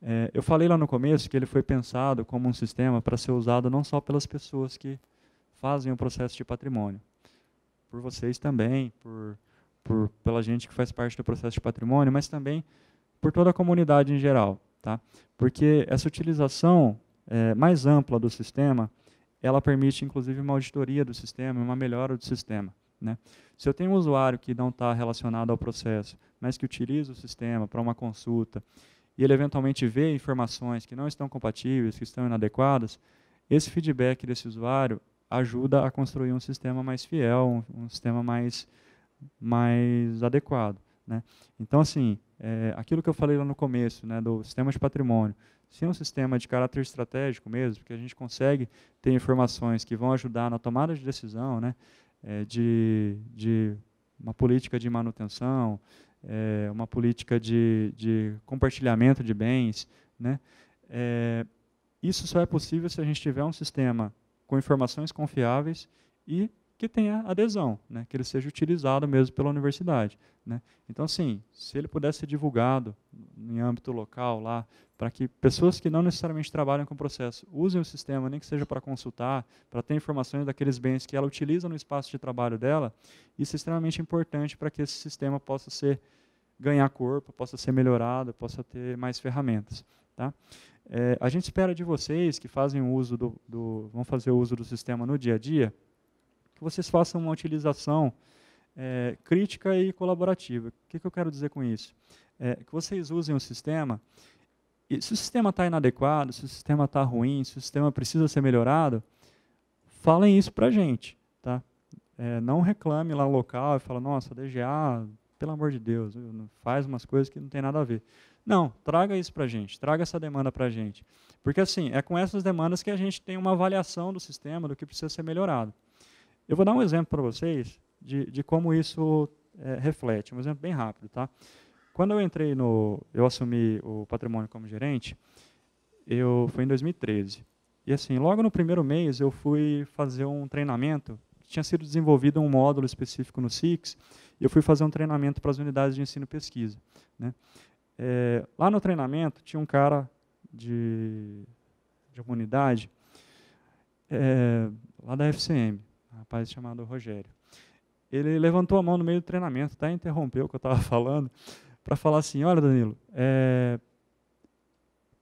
É, eu falei lá no começo que ele foi pensado como um sistema para ser usado não só pelas pessoas que fazem o processo de patrimônio, por vocês também, por, por pela gente que faz parte do processo de patrimônio, mas também por toda a comunidade em geral, tá? Porque essa utilização é, mais ampla do sistema ela permite, inclusive, uma auditoria do sistema, uma melhora do sistema. Né? Se eu tenho um usuário que não está relacionado ao processo, mas que utiliza o sistema para uma consulta, e ele eventualmente vê informações que não estão compatíveis, que estão inadequadas, esse feedback desse usuário ajuda a construir um sistema mais fiel, um, um sistema mais, mais adequado. Né? Então, assim, é, aquilo que eu falei lá no começo, né, do sistema de patrimônio, sim um sistema de caráter estratégico mesmo, porque a gente consegue ter informações que vão ajudar na tomada de decisão, né, eh, de, de uma política de manutenção, é, uma política de, de, compartilhamento de bens. Né? É, isso só é possível se a gente tiver um sistema com informações confiáveis e que tenha adesão, né, que ele seja utilizado mesmo pela universidade. Né. Então, assim, se ele pudesse ser divulgado em âmbito local lá, para que pessoas que não necessariamente trabalham com o processo usem o sistema, nem que seja para consultar, para ter informações daqueles bens que ela utiliza no espaço de trabalho dela, isso é extremamente importante para que esse sistema possa ser ganhar corpo, possa ser melhorado, possa ter mais ferramentas. Tá? É, a gente espera de vocês que fazem uso do, do, vão fazer uso do sistema no dia a dia, que vocês façam uma utilização é, crítica e colaborativa. O que, que, eu quero dizer com isso? É, que vocês usem o sistema, e se o sistema está inadequado, se o sistema está ruim, se o sistema precisa ser melhorado, falem isso para a gente. Tá? É, não reclame lá local e fala, nossa, DGA, pelo amor de Deus, faz umas coisas que não tem nada a ver. Não, traga isso para a gente, traga essa demanda para a gente. Porque assim, é com essas demandas que a gente tem uma avaliação do sistema, do que precisa ser melhorado. Eu vou dar um exemplo para vocês de, de como isso é, reflete, um exemplo bem rápido. Tá? Quando eu entrei no. Eu assumi o patrimônio como gerente, eu foi em 2013. E assim, logo no primeiro mês eu fui fazer um treinamento, tinha sido desenvolvido um módulo específico no SIX, e eu fui fazer um treinamento para as unidades de ensino e pesquisa. Né? É, lá no treinamento tinha um cara de, de uma unidade é, lá da FCM rapaz chamado Rogério. Ele levantou a mão no meio do treinamento, até interrompeu o que eu estava [LAUGHS] falando, para falar assim: olha, Danilo, é,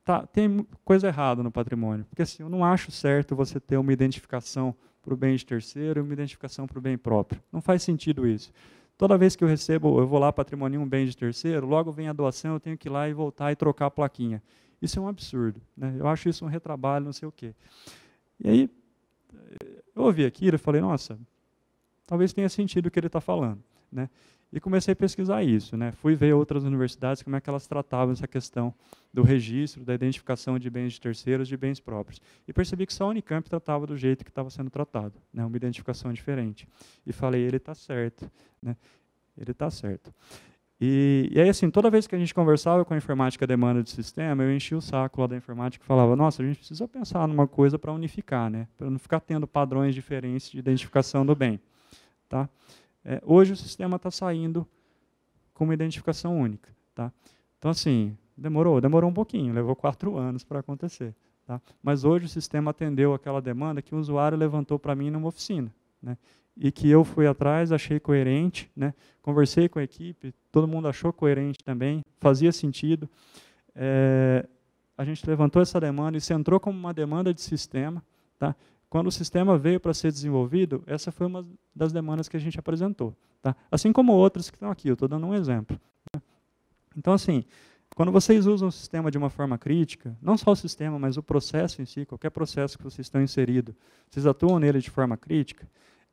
tá, tem coisa errada no patrimônio, porque assim, eu não acho certo você ter uma identificação para o bem de terceiro e uma identificação para o bem próprio. Não faz sentido isso. Toda vez que eu recebo, eu vou lá patrimoniar um bem de terceiro, logo vem a doação, eu tenho que ir lá e voltar e trocar a plaquinha. Isso é um absurdo. Né? Eu acho isso um retrabalho, não sei o quê. E aí, eu ouvi aquilo e falei, nossa, talvez tenha sentido o que ele está falando. Né? E comecei a pesquisar isso. Né? Fui ver outras universidades, como é que elas tratavam essa questão do registro, da identificação de bens de terceiros, de bens próprios. E percebi que só a Unicamp tratava do jeito que estava sendo tratado, né? uma identificação diferente. E falei, ele está certo. Né? Ele está certo. E, e aí, assim, toda vez que a gente conversava com a informática demanda de sistema, eu enchia o saco lá da informática e falava, nossa, a gente precisa pensar numa coisa para unificar, né? para não ficar tendo padrões diferentes de identificação do bem. Tá? É, hoje o sistema está saindo com uma identificação única. Tá? Então, assim, demorou, demorou um pouquinho, levou quatro anos para acontecer. Tá? Mas hoje o sistema atendeu aquela demanda que o usuário levantou para mim numa oficina. Né? E que eu fui atrás, achei coerente, né? conversei com a equipe, todo mundo achou coerente também, fazia sentido. É, a gente levantou essa demanda, e se entrou como uma demanda de sistema. Tá? Quando o sistema veio para ser desenvolvido, essa foi uma das demandas que a gente apresentou. Tá? Assim como outras que estão aqui, eu estou dando um exemplo. Né? Então, assim, quando vocês usam o sistema de uma forma crítica, não só o sistema, mas o processo em si, qualquer processo que vocês estão inserido, vocês atuam nele de forma crítica,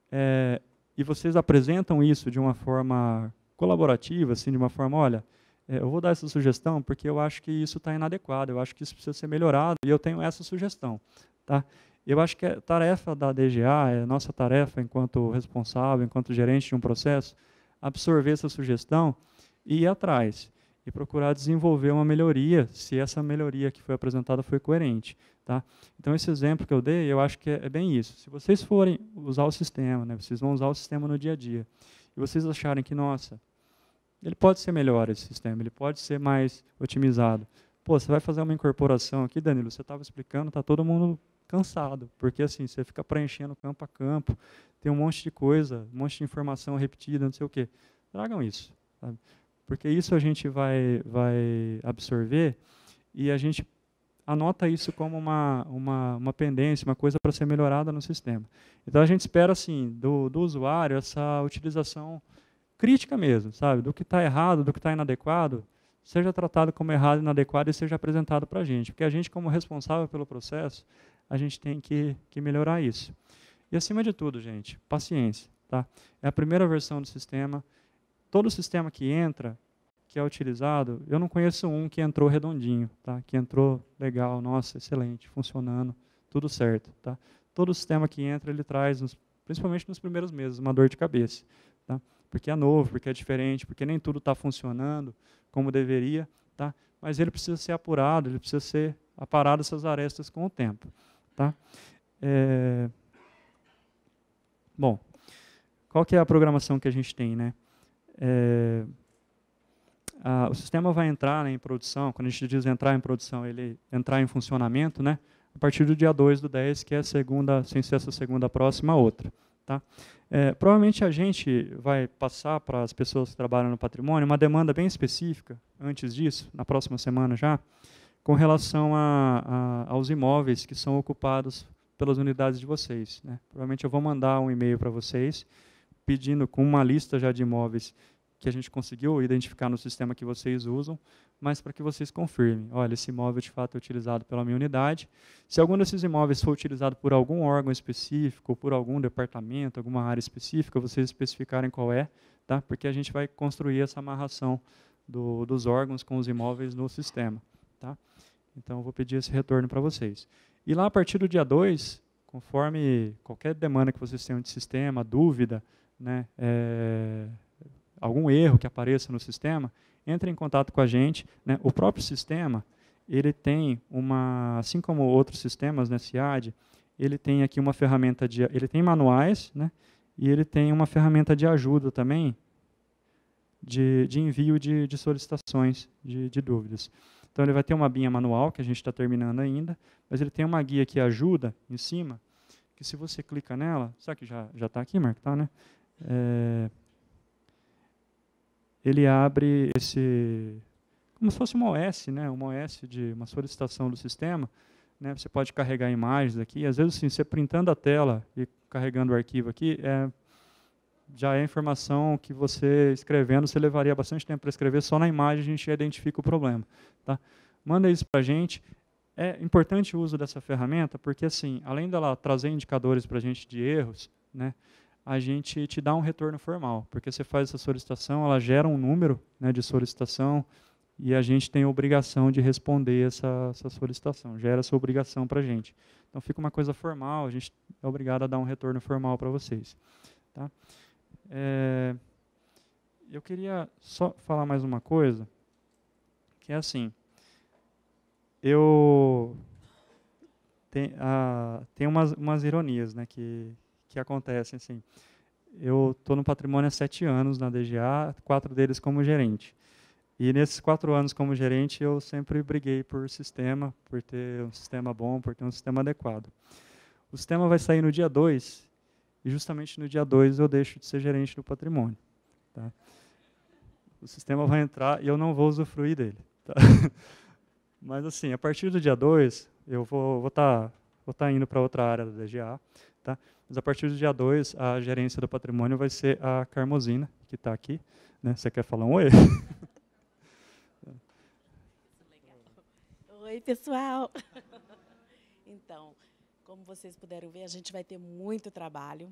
é, e vocês apresentam isso de uma forma colaborativa, assim, de uma forma, olha, eh, eu vou dar essa sugestão porque eu acho que isso está inadequado, eu acho que isso precisa ser melhorado e eu tenho essa sugestão, tá? Eu acho que a tarefa da DGA, é nossa tarefa enquanto responsável, enquanto gerente de um processo, absorver essa sugestão e ir atrás e procurar desenvolver uma melhoria, se essa melhoria que foi apresentada foi coerente, tá? Então esse exemplo que eu dei, eu acho que é, é bem isso. Se vocês forem usar o sistema, né, vocês vão usar o sistema no dia a dia, e vocês acharem que nossa, ele pode ser melhor esse sistema, ele pode ser mais otimizado. Pô, você vai fazer uma incorporação aqui, Danilo, você estava explicando, está todo mundo cansado, porque assim, você fica preenchendo campo a campo, tem um monte de coisa, um monte de informação repetida, não sei o quê. Tragam isso, sabe? porque isso a gente vai, vai absorver e a gente anota isso como uma, uma, uma pendência, uma coisa para ser melhorada no sistema. Então a gente espera assim do, do usuário essa utilização crítica mesmo, sabe? Do que está errado, do que está inadequado, seja tratado como errado e inadequado e seja apresentado para a gente. Porque a gente, como responsável pelo processo, a gente tem que, que melhorar isso. E acima de tudo, gente, paciência. Tá? É a primeira versão do sistema. Todo sistema que entra, que é utilizado, eu não conheço um que entrou redondinho, tá? que entrou legal, nossa, excelente, funcionando, tudo certo. Tá? Todo sistema que entra, ele traz, principalmente nos primeiros meses, uma dor de cabeça. Tá? porque é novo, porque é diferente, porque nem tudo está funcionando como deveria, tá? Mas ele precisa ser apurado, ele precisa ser aparado essas arestas com o tempo, tá? É... Bom, qual que é a programação que a gente tem, né? É... Ah, o sistema vai entrar né, em produção, quando a gente diz entrar em produção, ele entrar em funcionamento, né? A partir do dia 2 do 10, que é a segunda, sem ser essa segunda próxima, outra. Tá? É, provavelmente a gente vai passar para as pessoas que trabalham no patrimônio uma demanda bem específica, antes disso, na próxima semana já, com relação a, a, aos imóveis que são ocupados pelas unidades de vocês. Né? Provavelmente eu vou mandar um e-mail para vocês pedindo com uma lista já de imóveis que a gente conseguiu identificar no sistema que vocês usam, mas para que vocês confirmem. Olha, esse imóvel de fato é utilizado pela minha unidade. Se algum desses imóveis for utilizado por algum órgão específico, ou por algum departamento, alguma área específica, vocês especificarem qual é, tá? porque a gente vai construir essa amarração do, dos órgãos com os imóveis no sistema. Tá? Então, eu vou pedir esse retorno para vocês. E lá, a partir do dia 2, conforme qualquer demanda que vocês tenham de sistema, dúvida, né, é, algum erro que apareça no sistema, entre em contato com a gente. Né? O próprio sistema, ele tem uma, assim como outros sistemas nesse né, ele tem aqui uma ferramenta de, ele tem manuais, né? E ele tem uma ferramenta de ajuda também, de, de envio de, de solicitações, de, de dúvidas. Então ele vai ter uma binha manual que a gente está terminando ainda, mas ele tem uma guia que ajuda em cima, que se você clica nela, será que já já está aqui, Mark Tá, né? É, ele abre esse como se fosse uma OS, né? Uma OS de uma solicitação do sistema, né? Você pode carregar imagens aqui. Às vezes, assim, você printando a tela e carregando o arquivo aqui, é, já é informação que você escrevendo, você levaria bastante tempo para escrever. Só na imagem a gente identifica o problema, tá? Manda isso para a gente. É importante o uso dessa ferramenta porque, assim, além dela trazer indicadores para a gente de erros, né? a gente te dá um retorno formal, porque você faz essa solicitação, ela gera um número né, de solicitação e a gente tem a obrigação de responder essa, essa solicitação, gera essa obrigação para a gente. Então fica uma coisa formal, a gente é obrigado a dar um retorno formal para vocês. Tá? É, eu queria só falar mais uma coisa, que é assim, eu tem, a ah, tem umas, umas ironias né, que, que acontecem. Assim. Eu estou no patrimônio há sete anos na DGA, quatro deles como gerente. E nesses quatro anos como gerente, eu sempre briguei por sistema, por ter um sistema bom, por ter um sistema adequado. O sistema vai sair no dia 2, e justamente no dia 2 eu deixo de ser gerente do patrimônio. Tá? O sistema vai entrar e eu não vou usufruir dele. Tá? [LAUGHS] Mas, assim, a partir do dia 2, eu vou estar vou tá, vou tá indo para outra área da DGA, Tá? Mas a partir do dia 2, a gerência do patrimônio vai ser a Carmosina, que está aqui. Né? Você quer falar um oi? [LAUGHS] Oi, pessoal! Então, como vocês puderam ver, a gente vai ter muito trabalho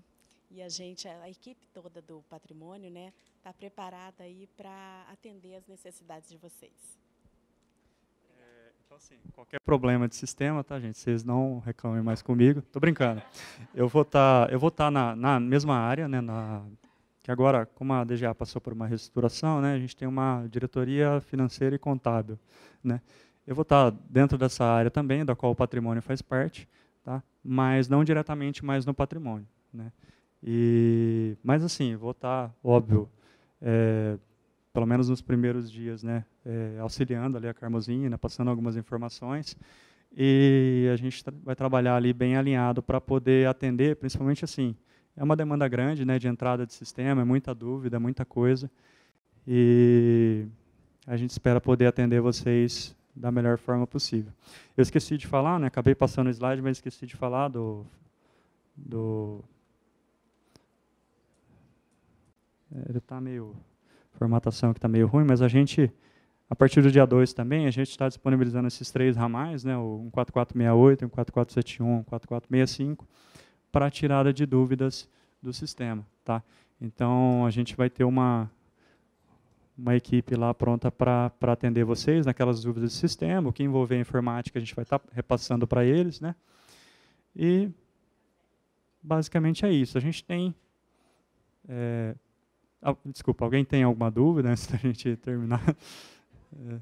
e a gente, a equipe toda do patrimônio, né, está preparada aí para atender as necessidades de vocês. Então, assim, qualquer problema de sistema, tá, gente? Vocês não reclamem mais comigo. Tô brincando. Eu vou estar, tá, eu vou estar tá na, na mesma área, né? Na que agora, como a DGA passou por uma reestruturação, né? A gente tem uma diretoria financeira e contábil, né? Eu vou estar tá dentro dessa área também, da qual o patrimônio faz parte, tá? Mas não diretamente mais no patrimônio, né? E, mas assim, vou estar, tá, óbvio, é, pelo menos nos primeiros dias, né, é, auxiliando ali a Carmozinha, né, passando algumas informações. E a gente vai trabalhar ali bem alinhado para poder atender, principalmente assim, é uma demanda grande né, de entrada de sistema, é muita dúvida, muita coisa. E a gente espera poder atender vocês da melhor forma possível. Eu esqueci de falar, né, acabei passando o slide, mas esqueci de falar do... do ele está meio formatação que está meio ruim, mas a gente, a partir do dia 2 também, a gente está disponibilizando esses três ramais, né, o 14468, o 14471, 4465, para tirada de dúvidas do sistema. Tá? Então, a gente vai ter uma, uma equipe lá pronta para atender vocês naquelas dúvidas do sistema, o que envolver a informática a gente vai estar tá repassando para eles. Né? E basicamente é isso. A gente tem é, desculpa, alguém tem alguma dúvida antes da [LAUGHS] gente terminar? É.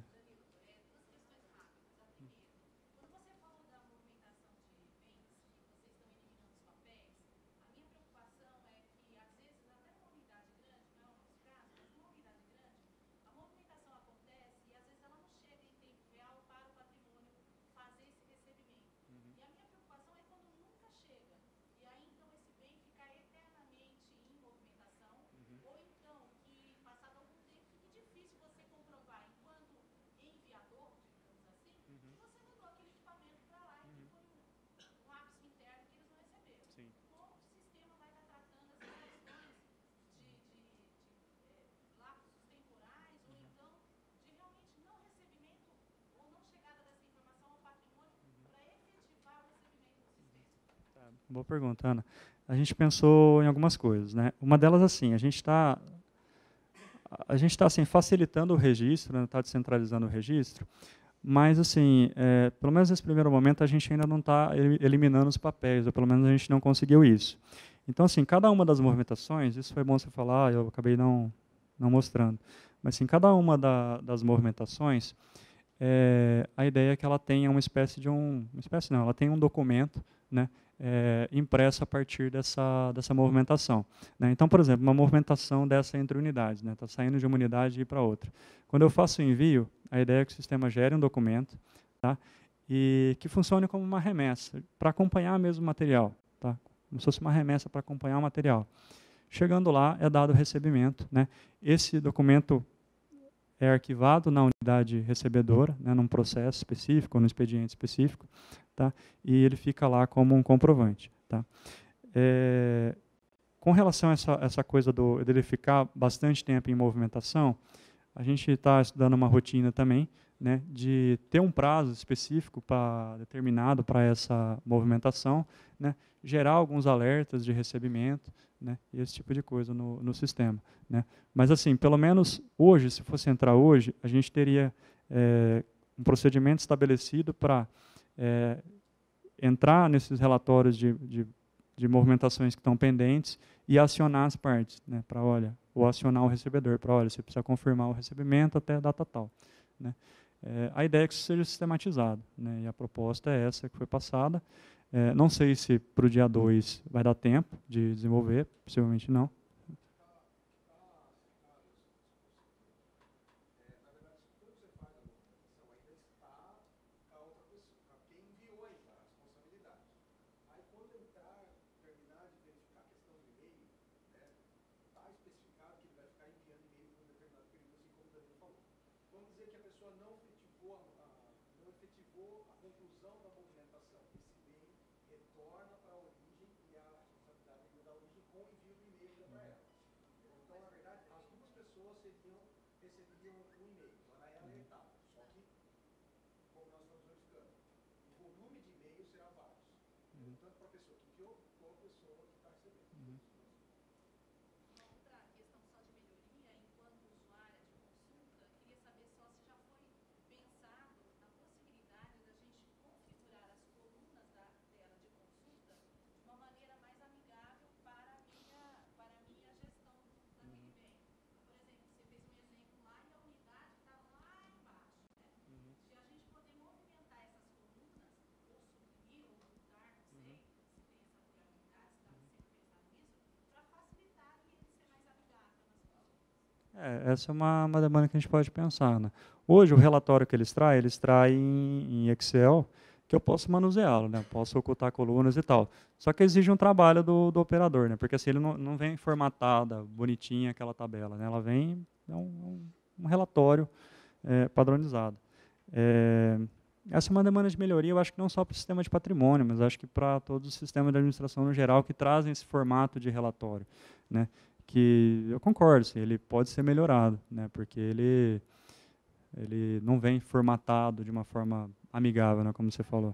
Boa pergunta, Ana. A gente pensou em algumas coisas, né? Uma delas assim, a gente está a gente está assim facilitando o registro, está né? Tá descentralizando o registro, mas assim, é, pelo menos nesse primeiro momento a gente ainda não está eliminando os papéis, ou pelo menos a gente não conseguiu isso. Então assim, cada uma das movimentações, isso foi bom você falar, eu acabei não não mostrando, mas assim, cada uma da, das movimentações, é, a ideia é que ela tenha uma espécie de um, uma espécie não, ela tem um documento, né, é, impresso a partir dessa, dessa movimentação. Né? Então, por exemplo, uma movimentação dessa entre unidades, está né? Tá saindo de uma unidade e ir para outra. Quando eu faço o envio, a ideia é que o sistema gere um documento tá? e que funcione como uma remessa, para acompanhar mesmo o material, tá? como se fosse uma remessa para acompanhar o material. Chegando lá, é dado o recebimento. Né? Esse documento é arquivado na unidade recebedora, né, num processo específico, num expediente específico tá? e ele fica lá como um comprovante. Tá? É, com relação a essa, essa coisa do, dele ficar bastante tempo em movimentação, a gente está estudando uma rotina também né, de ter um prazo específico para determinado para essa movimentação, né, gerar alguns alertas de recebimento, né, esse tipo de coisa no, no sistema. Né. Mas assim, pelo menos hoje, se fosse entrar hoje, a gente teria é, um procedimento estabelecido para é, entrar nesses relatórios de, de, de, movimentações que estão pendentes e acionar as partes, né, para, olha, ou acionar o recebedor, para, olha, você precisa confirmar o recebimento até a data tal. Né. É, a ideia é que isso seja sistematizado, né, e a proposta é essa que foi passada. É, não sei se para o dia 2 vai dar tempo de desenvolver, possivelmente não, eu recebi um, um e-mail, ela é alertada, só que como nós estamos verificando, o volume de e-mails será vários. Uhum. Tanto para a pessoa que enviou, É, essa é uma, uma demanda que a gente pode pensar. Né? Hoje, o relatório que eles traem, eles traem em, em Excel, que eu posso manuseá-lo, né? posso ocultar colunas e tal. Só que exige um trabalho do, do operador, né? porque assim, ele não, não vem formatada, bonitinha aquela tabela. Né? Ela vem é um, é um relatório é, padronizado. É, essa é uma demanda de melhoria, eu acho que não só para o sistema de patrimônio, mas acho que para todos os sistemas de administração no geral que trazem esse formato de relatório. Né? que eu concordo, assim, ele pode ser melhorado, né? Porque ele ele não vem formatado de uma forma amigável, né, como você falou.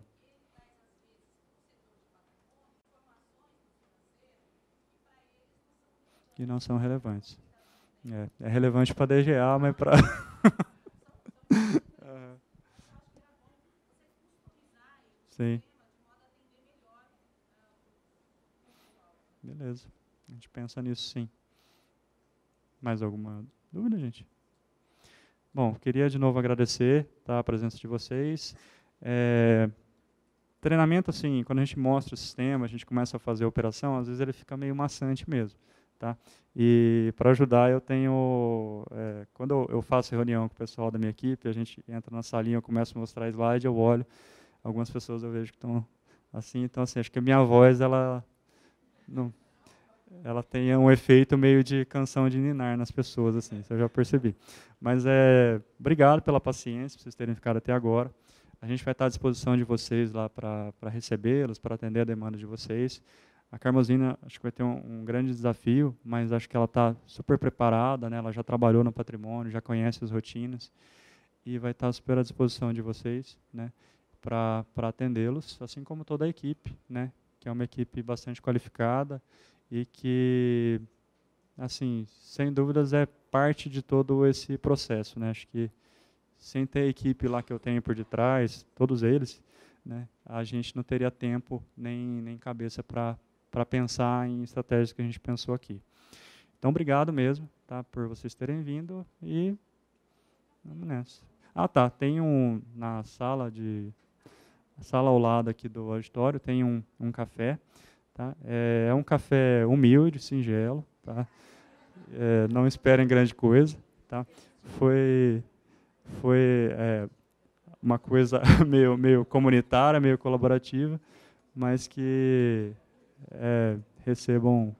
E não são relevantes. É, é relevante para a DGA, mas para [LAUGHS] Sim. Beleza. A gente pensa nisso sim. Mais alguma dúvida, gente? Bom, queria de novo agradecer tá, a presença de vocês. É, treinamento, assim, quando a gente mostra o sistema, a gente começa a fazer a operação, às vezes ele fica meio maçante mesmo. Tá? E para ajudar, eu tenho. É, quando eu faço reunião com o pessoal da minha equipe, a gente entra na salinha, eu começo a mostrar slide, eu olho. Algumas pessoas eu vejo que estão assim, então assim, acho que a minha voz, ela. Não, ela tenha um efeito meio de canção de ninar nas pessoas, assim, isso eu já percebi. Mas é, obrigado pela paciência, por vocês terem ficado até agora. A gente vai estar à disposição de vocês lá para recebê-los, para atender a demanda de vocês. A Carmozina acho que vai ter um, um, grande desafio, mas acho que ela está super preparada, né? ela já trabalhou no patrimônio, já conhece as rotinas e vai estar super à disposição de vocês né? para atendê-los, assim como toda a equipe, né? que é uma equipe bastante qualificada e que, assim, sem dúvidas é parte de todo esse processo, né? Acho que sem ter a equipe lá que eu tenho por detrás, todos eles, né, a gente não teria tempo nem, nem cabeça para pensar em estratégias que a gente pensou aqui. Então, obrigado mesmo tá, por vocês terem vindo e vamos nessa. Ah, tá, tem um na sala de sala ao lado aqui do auditório, tem um, um café. Tá? É, é, um café humilde, singelo. Tá? É, não esperem grande coisa. Tá? Foi, foi é, uma coisa [LAUGHS] meio, meio comunitária, meio colaborativa, mas que é, recebam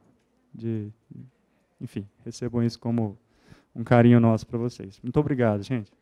de, enfim, recebam isso como um carinho nosso para vocês. Muito obrigado, gente.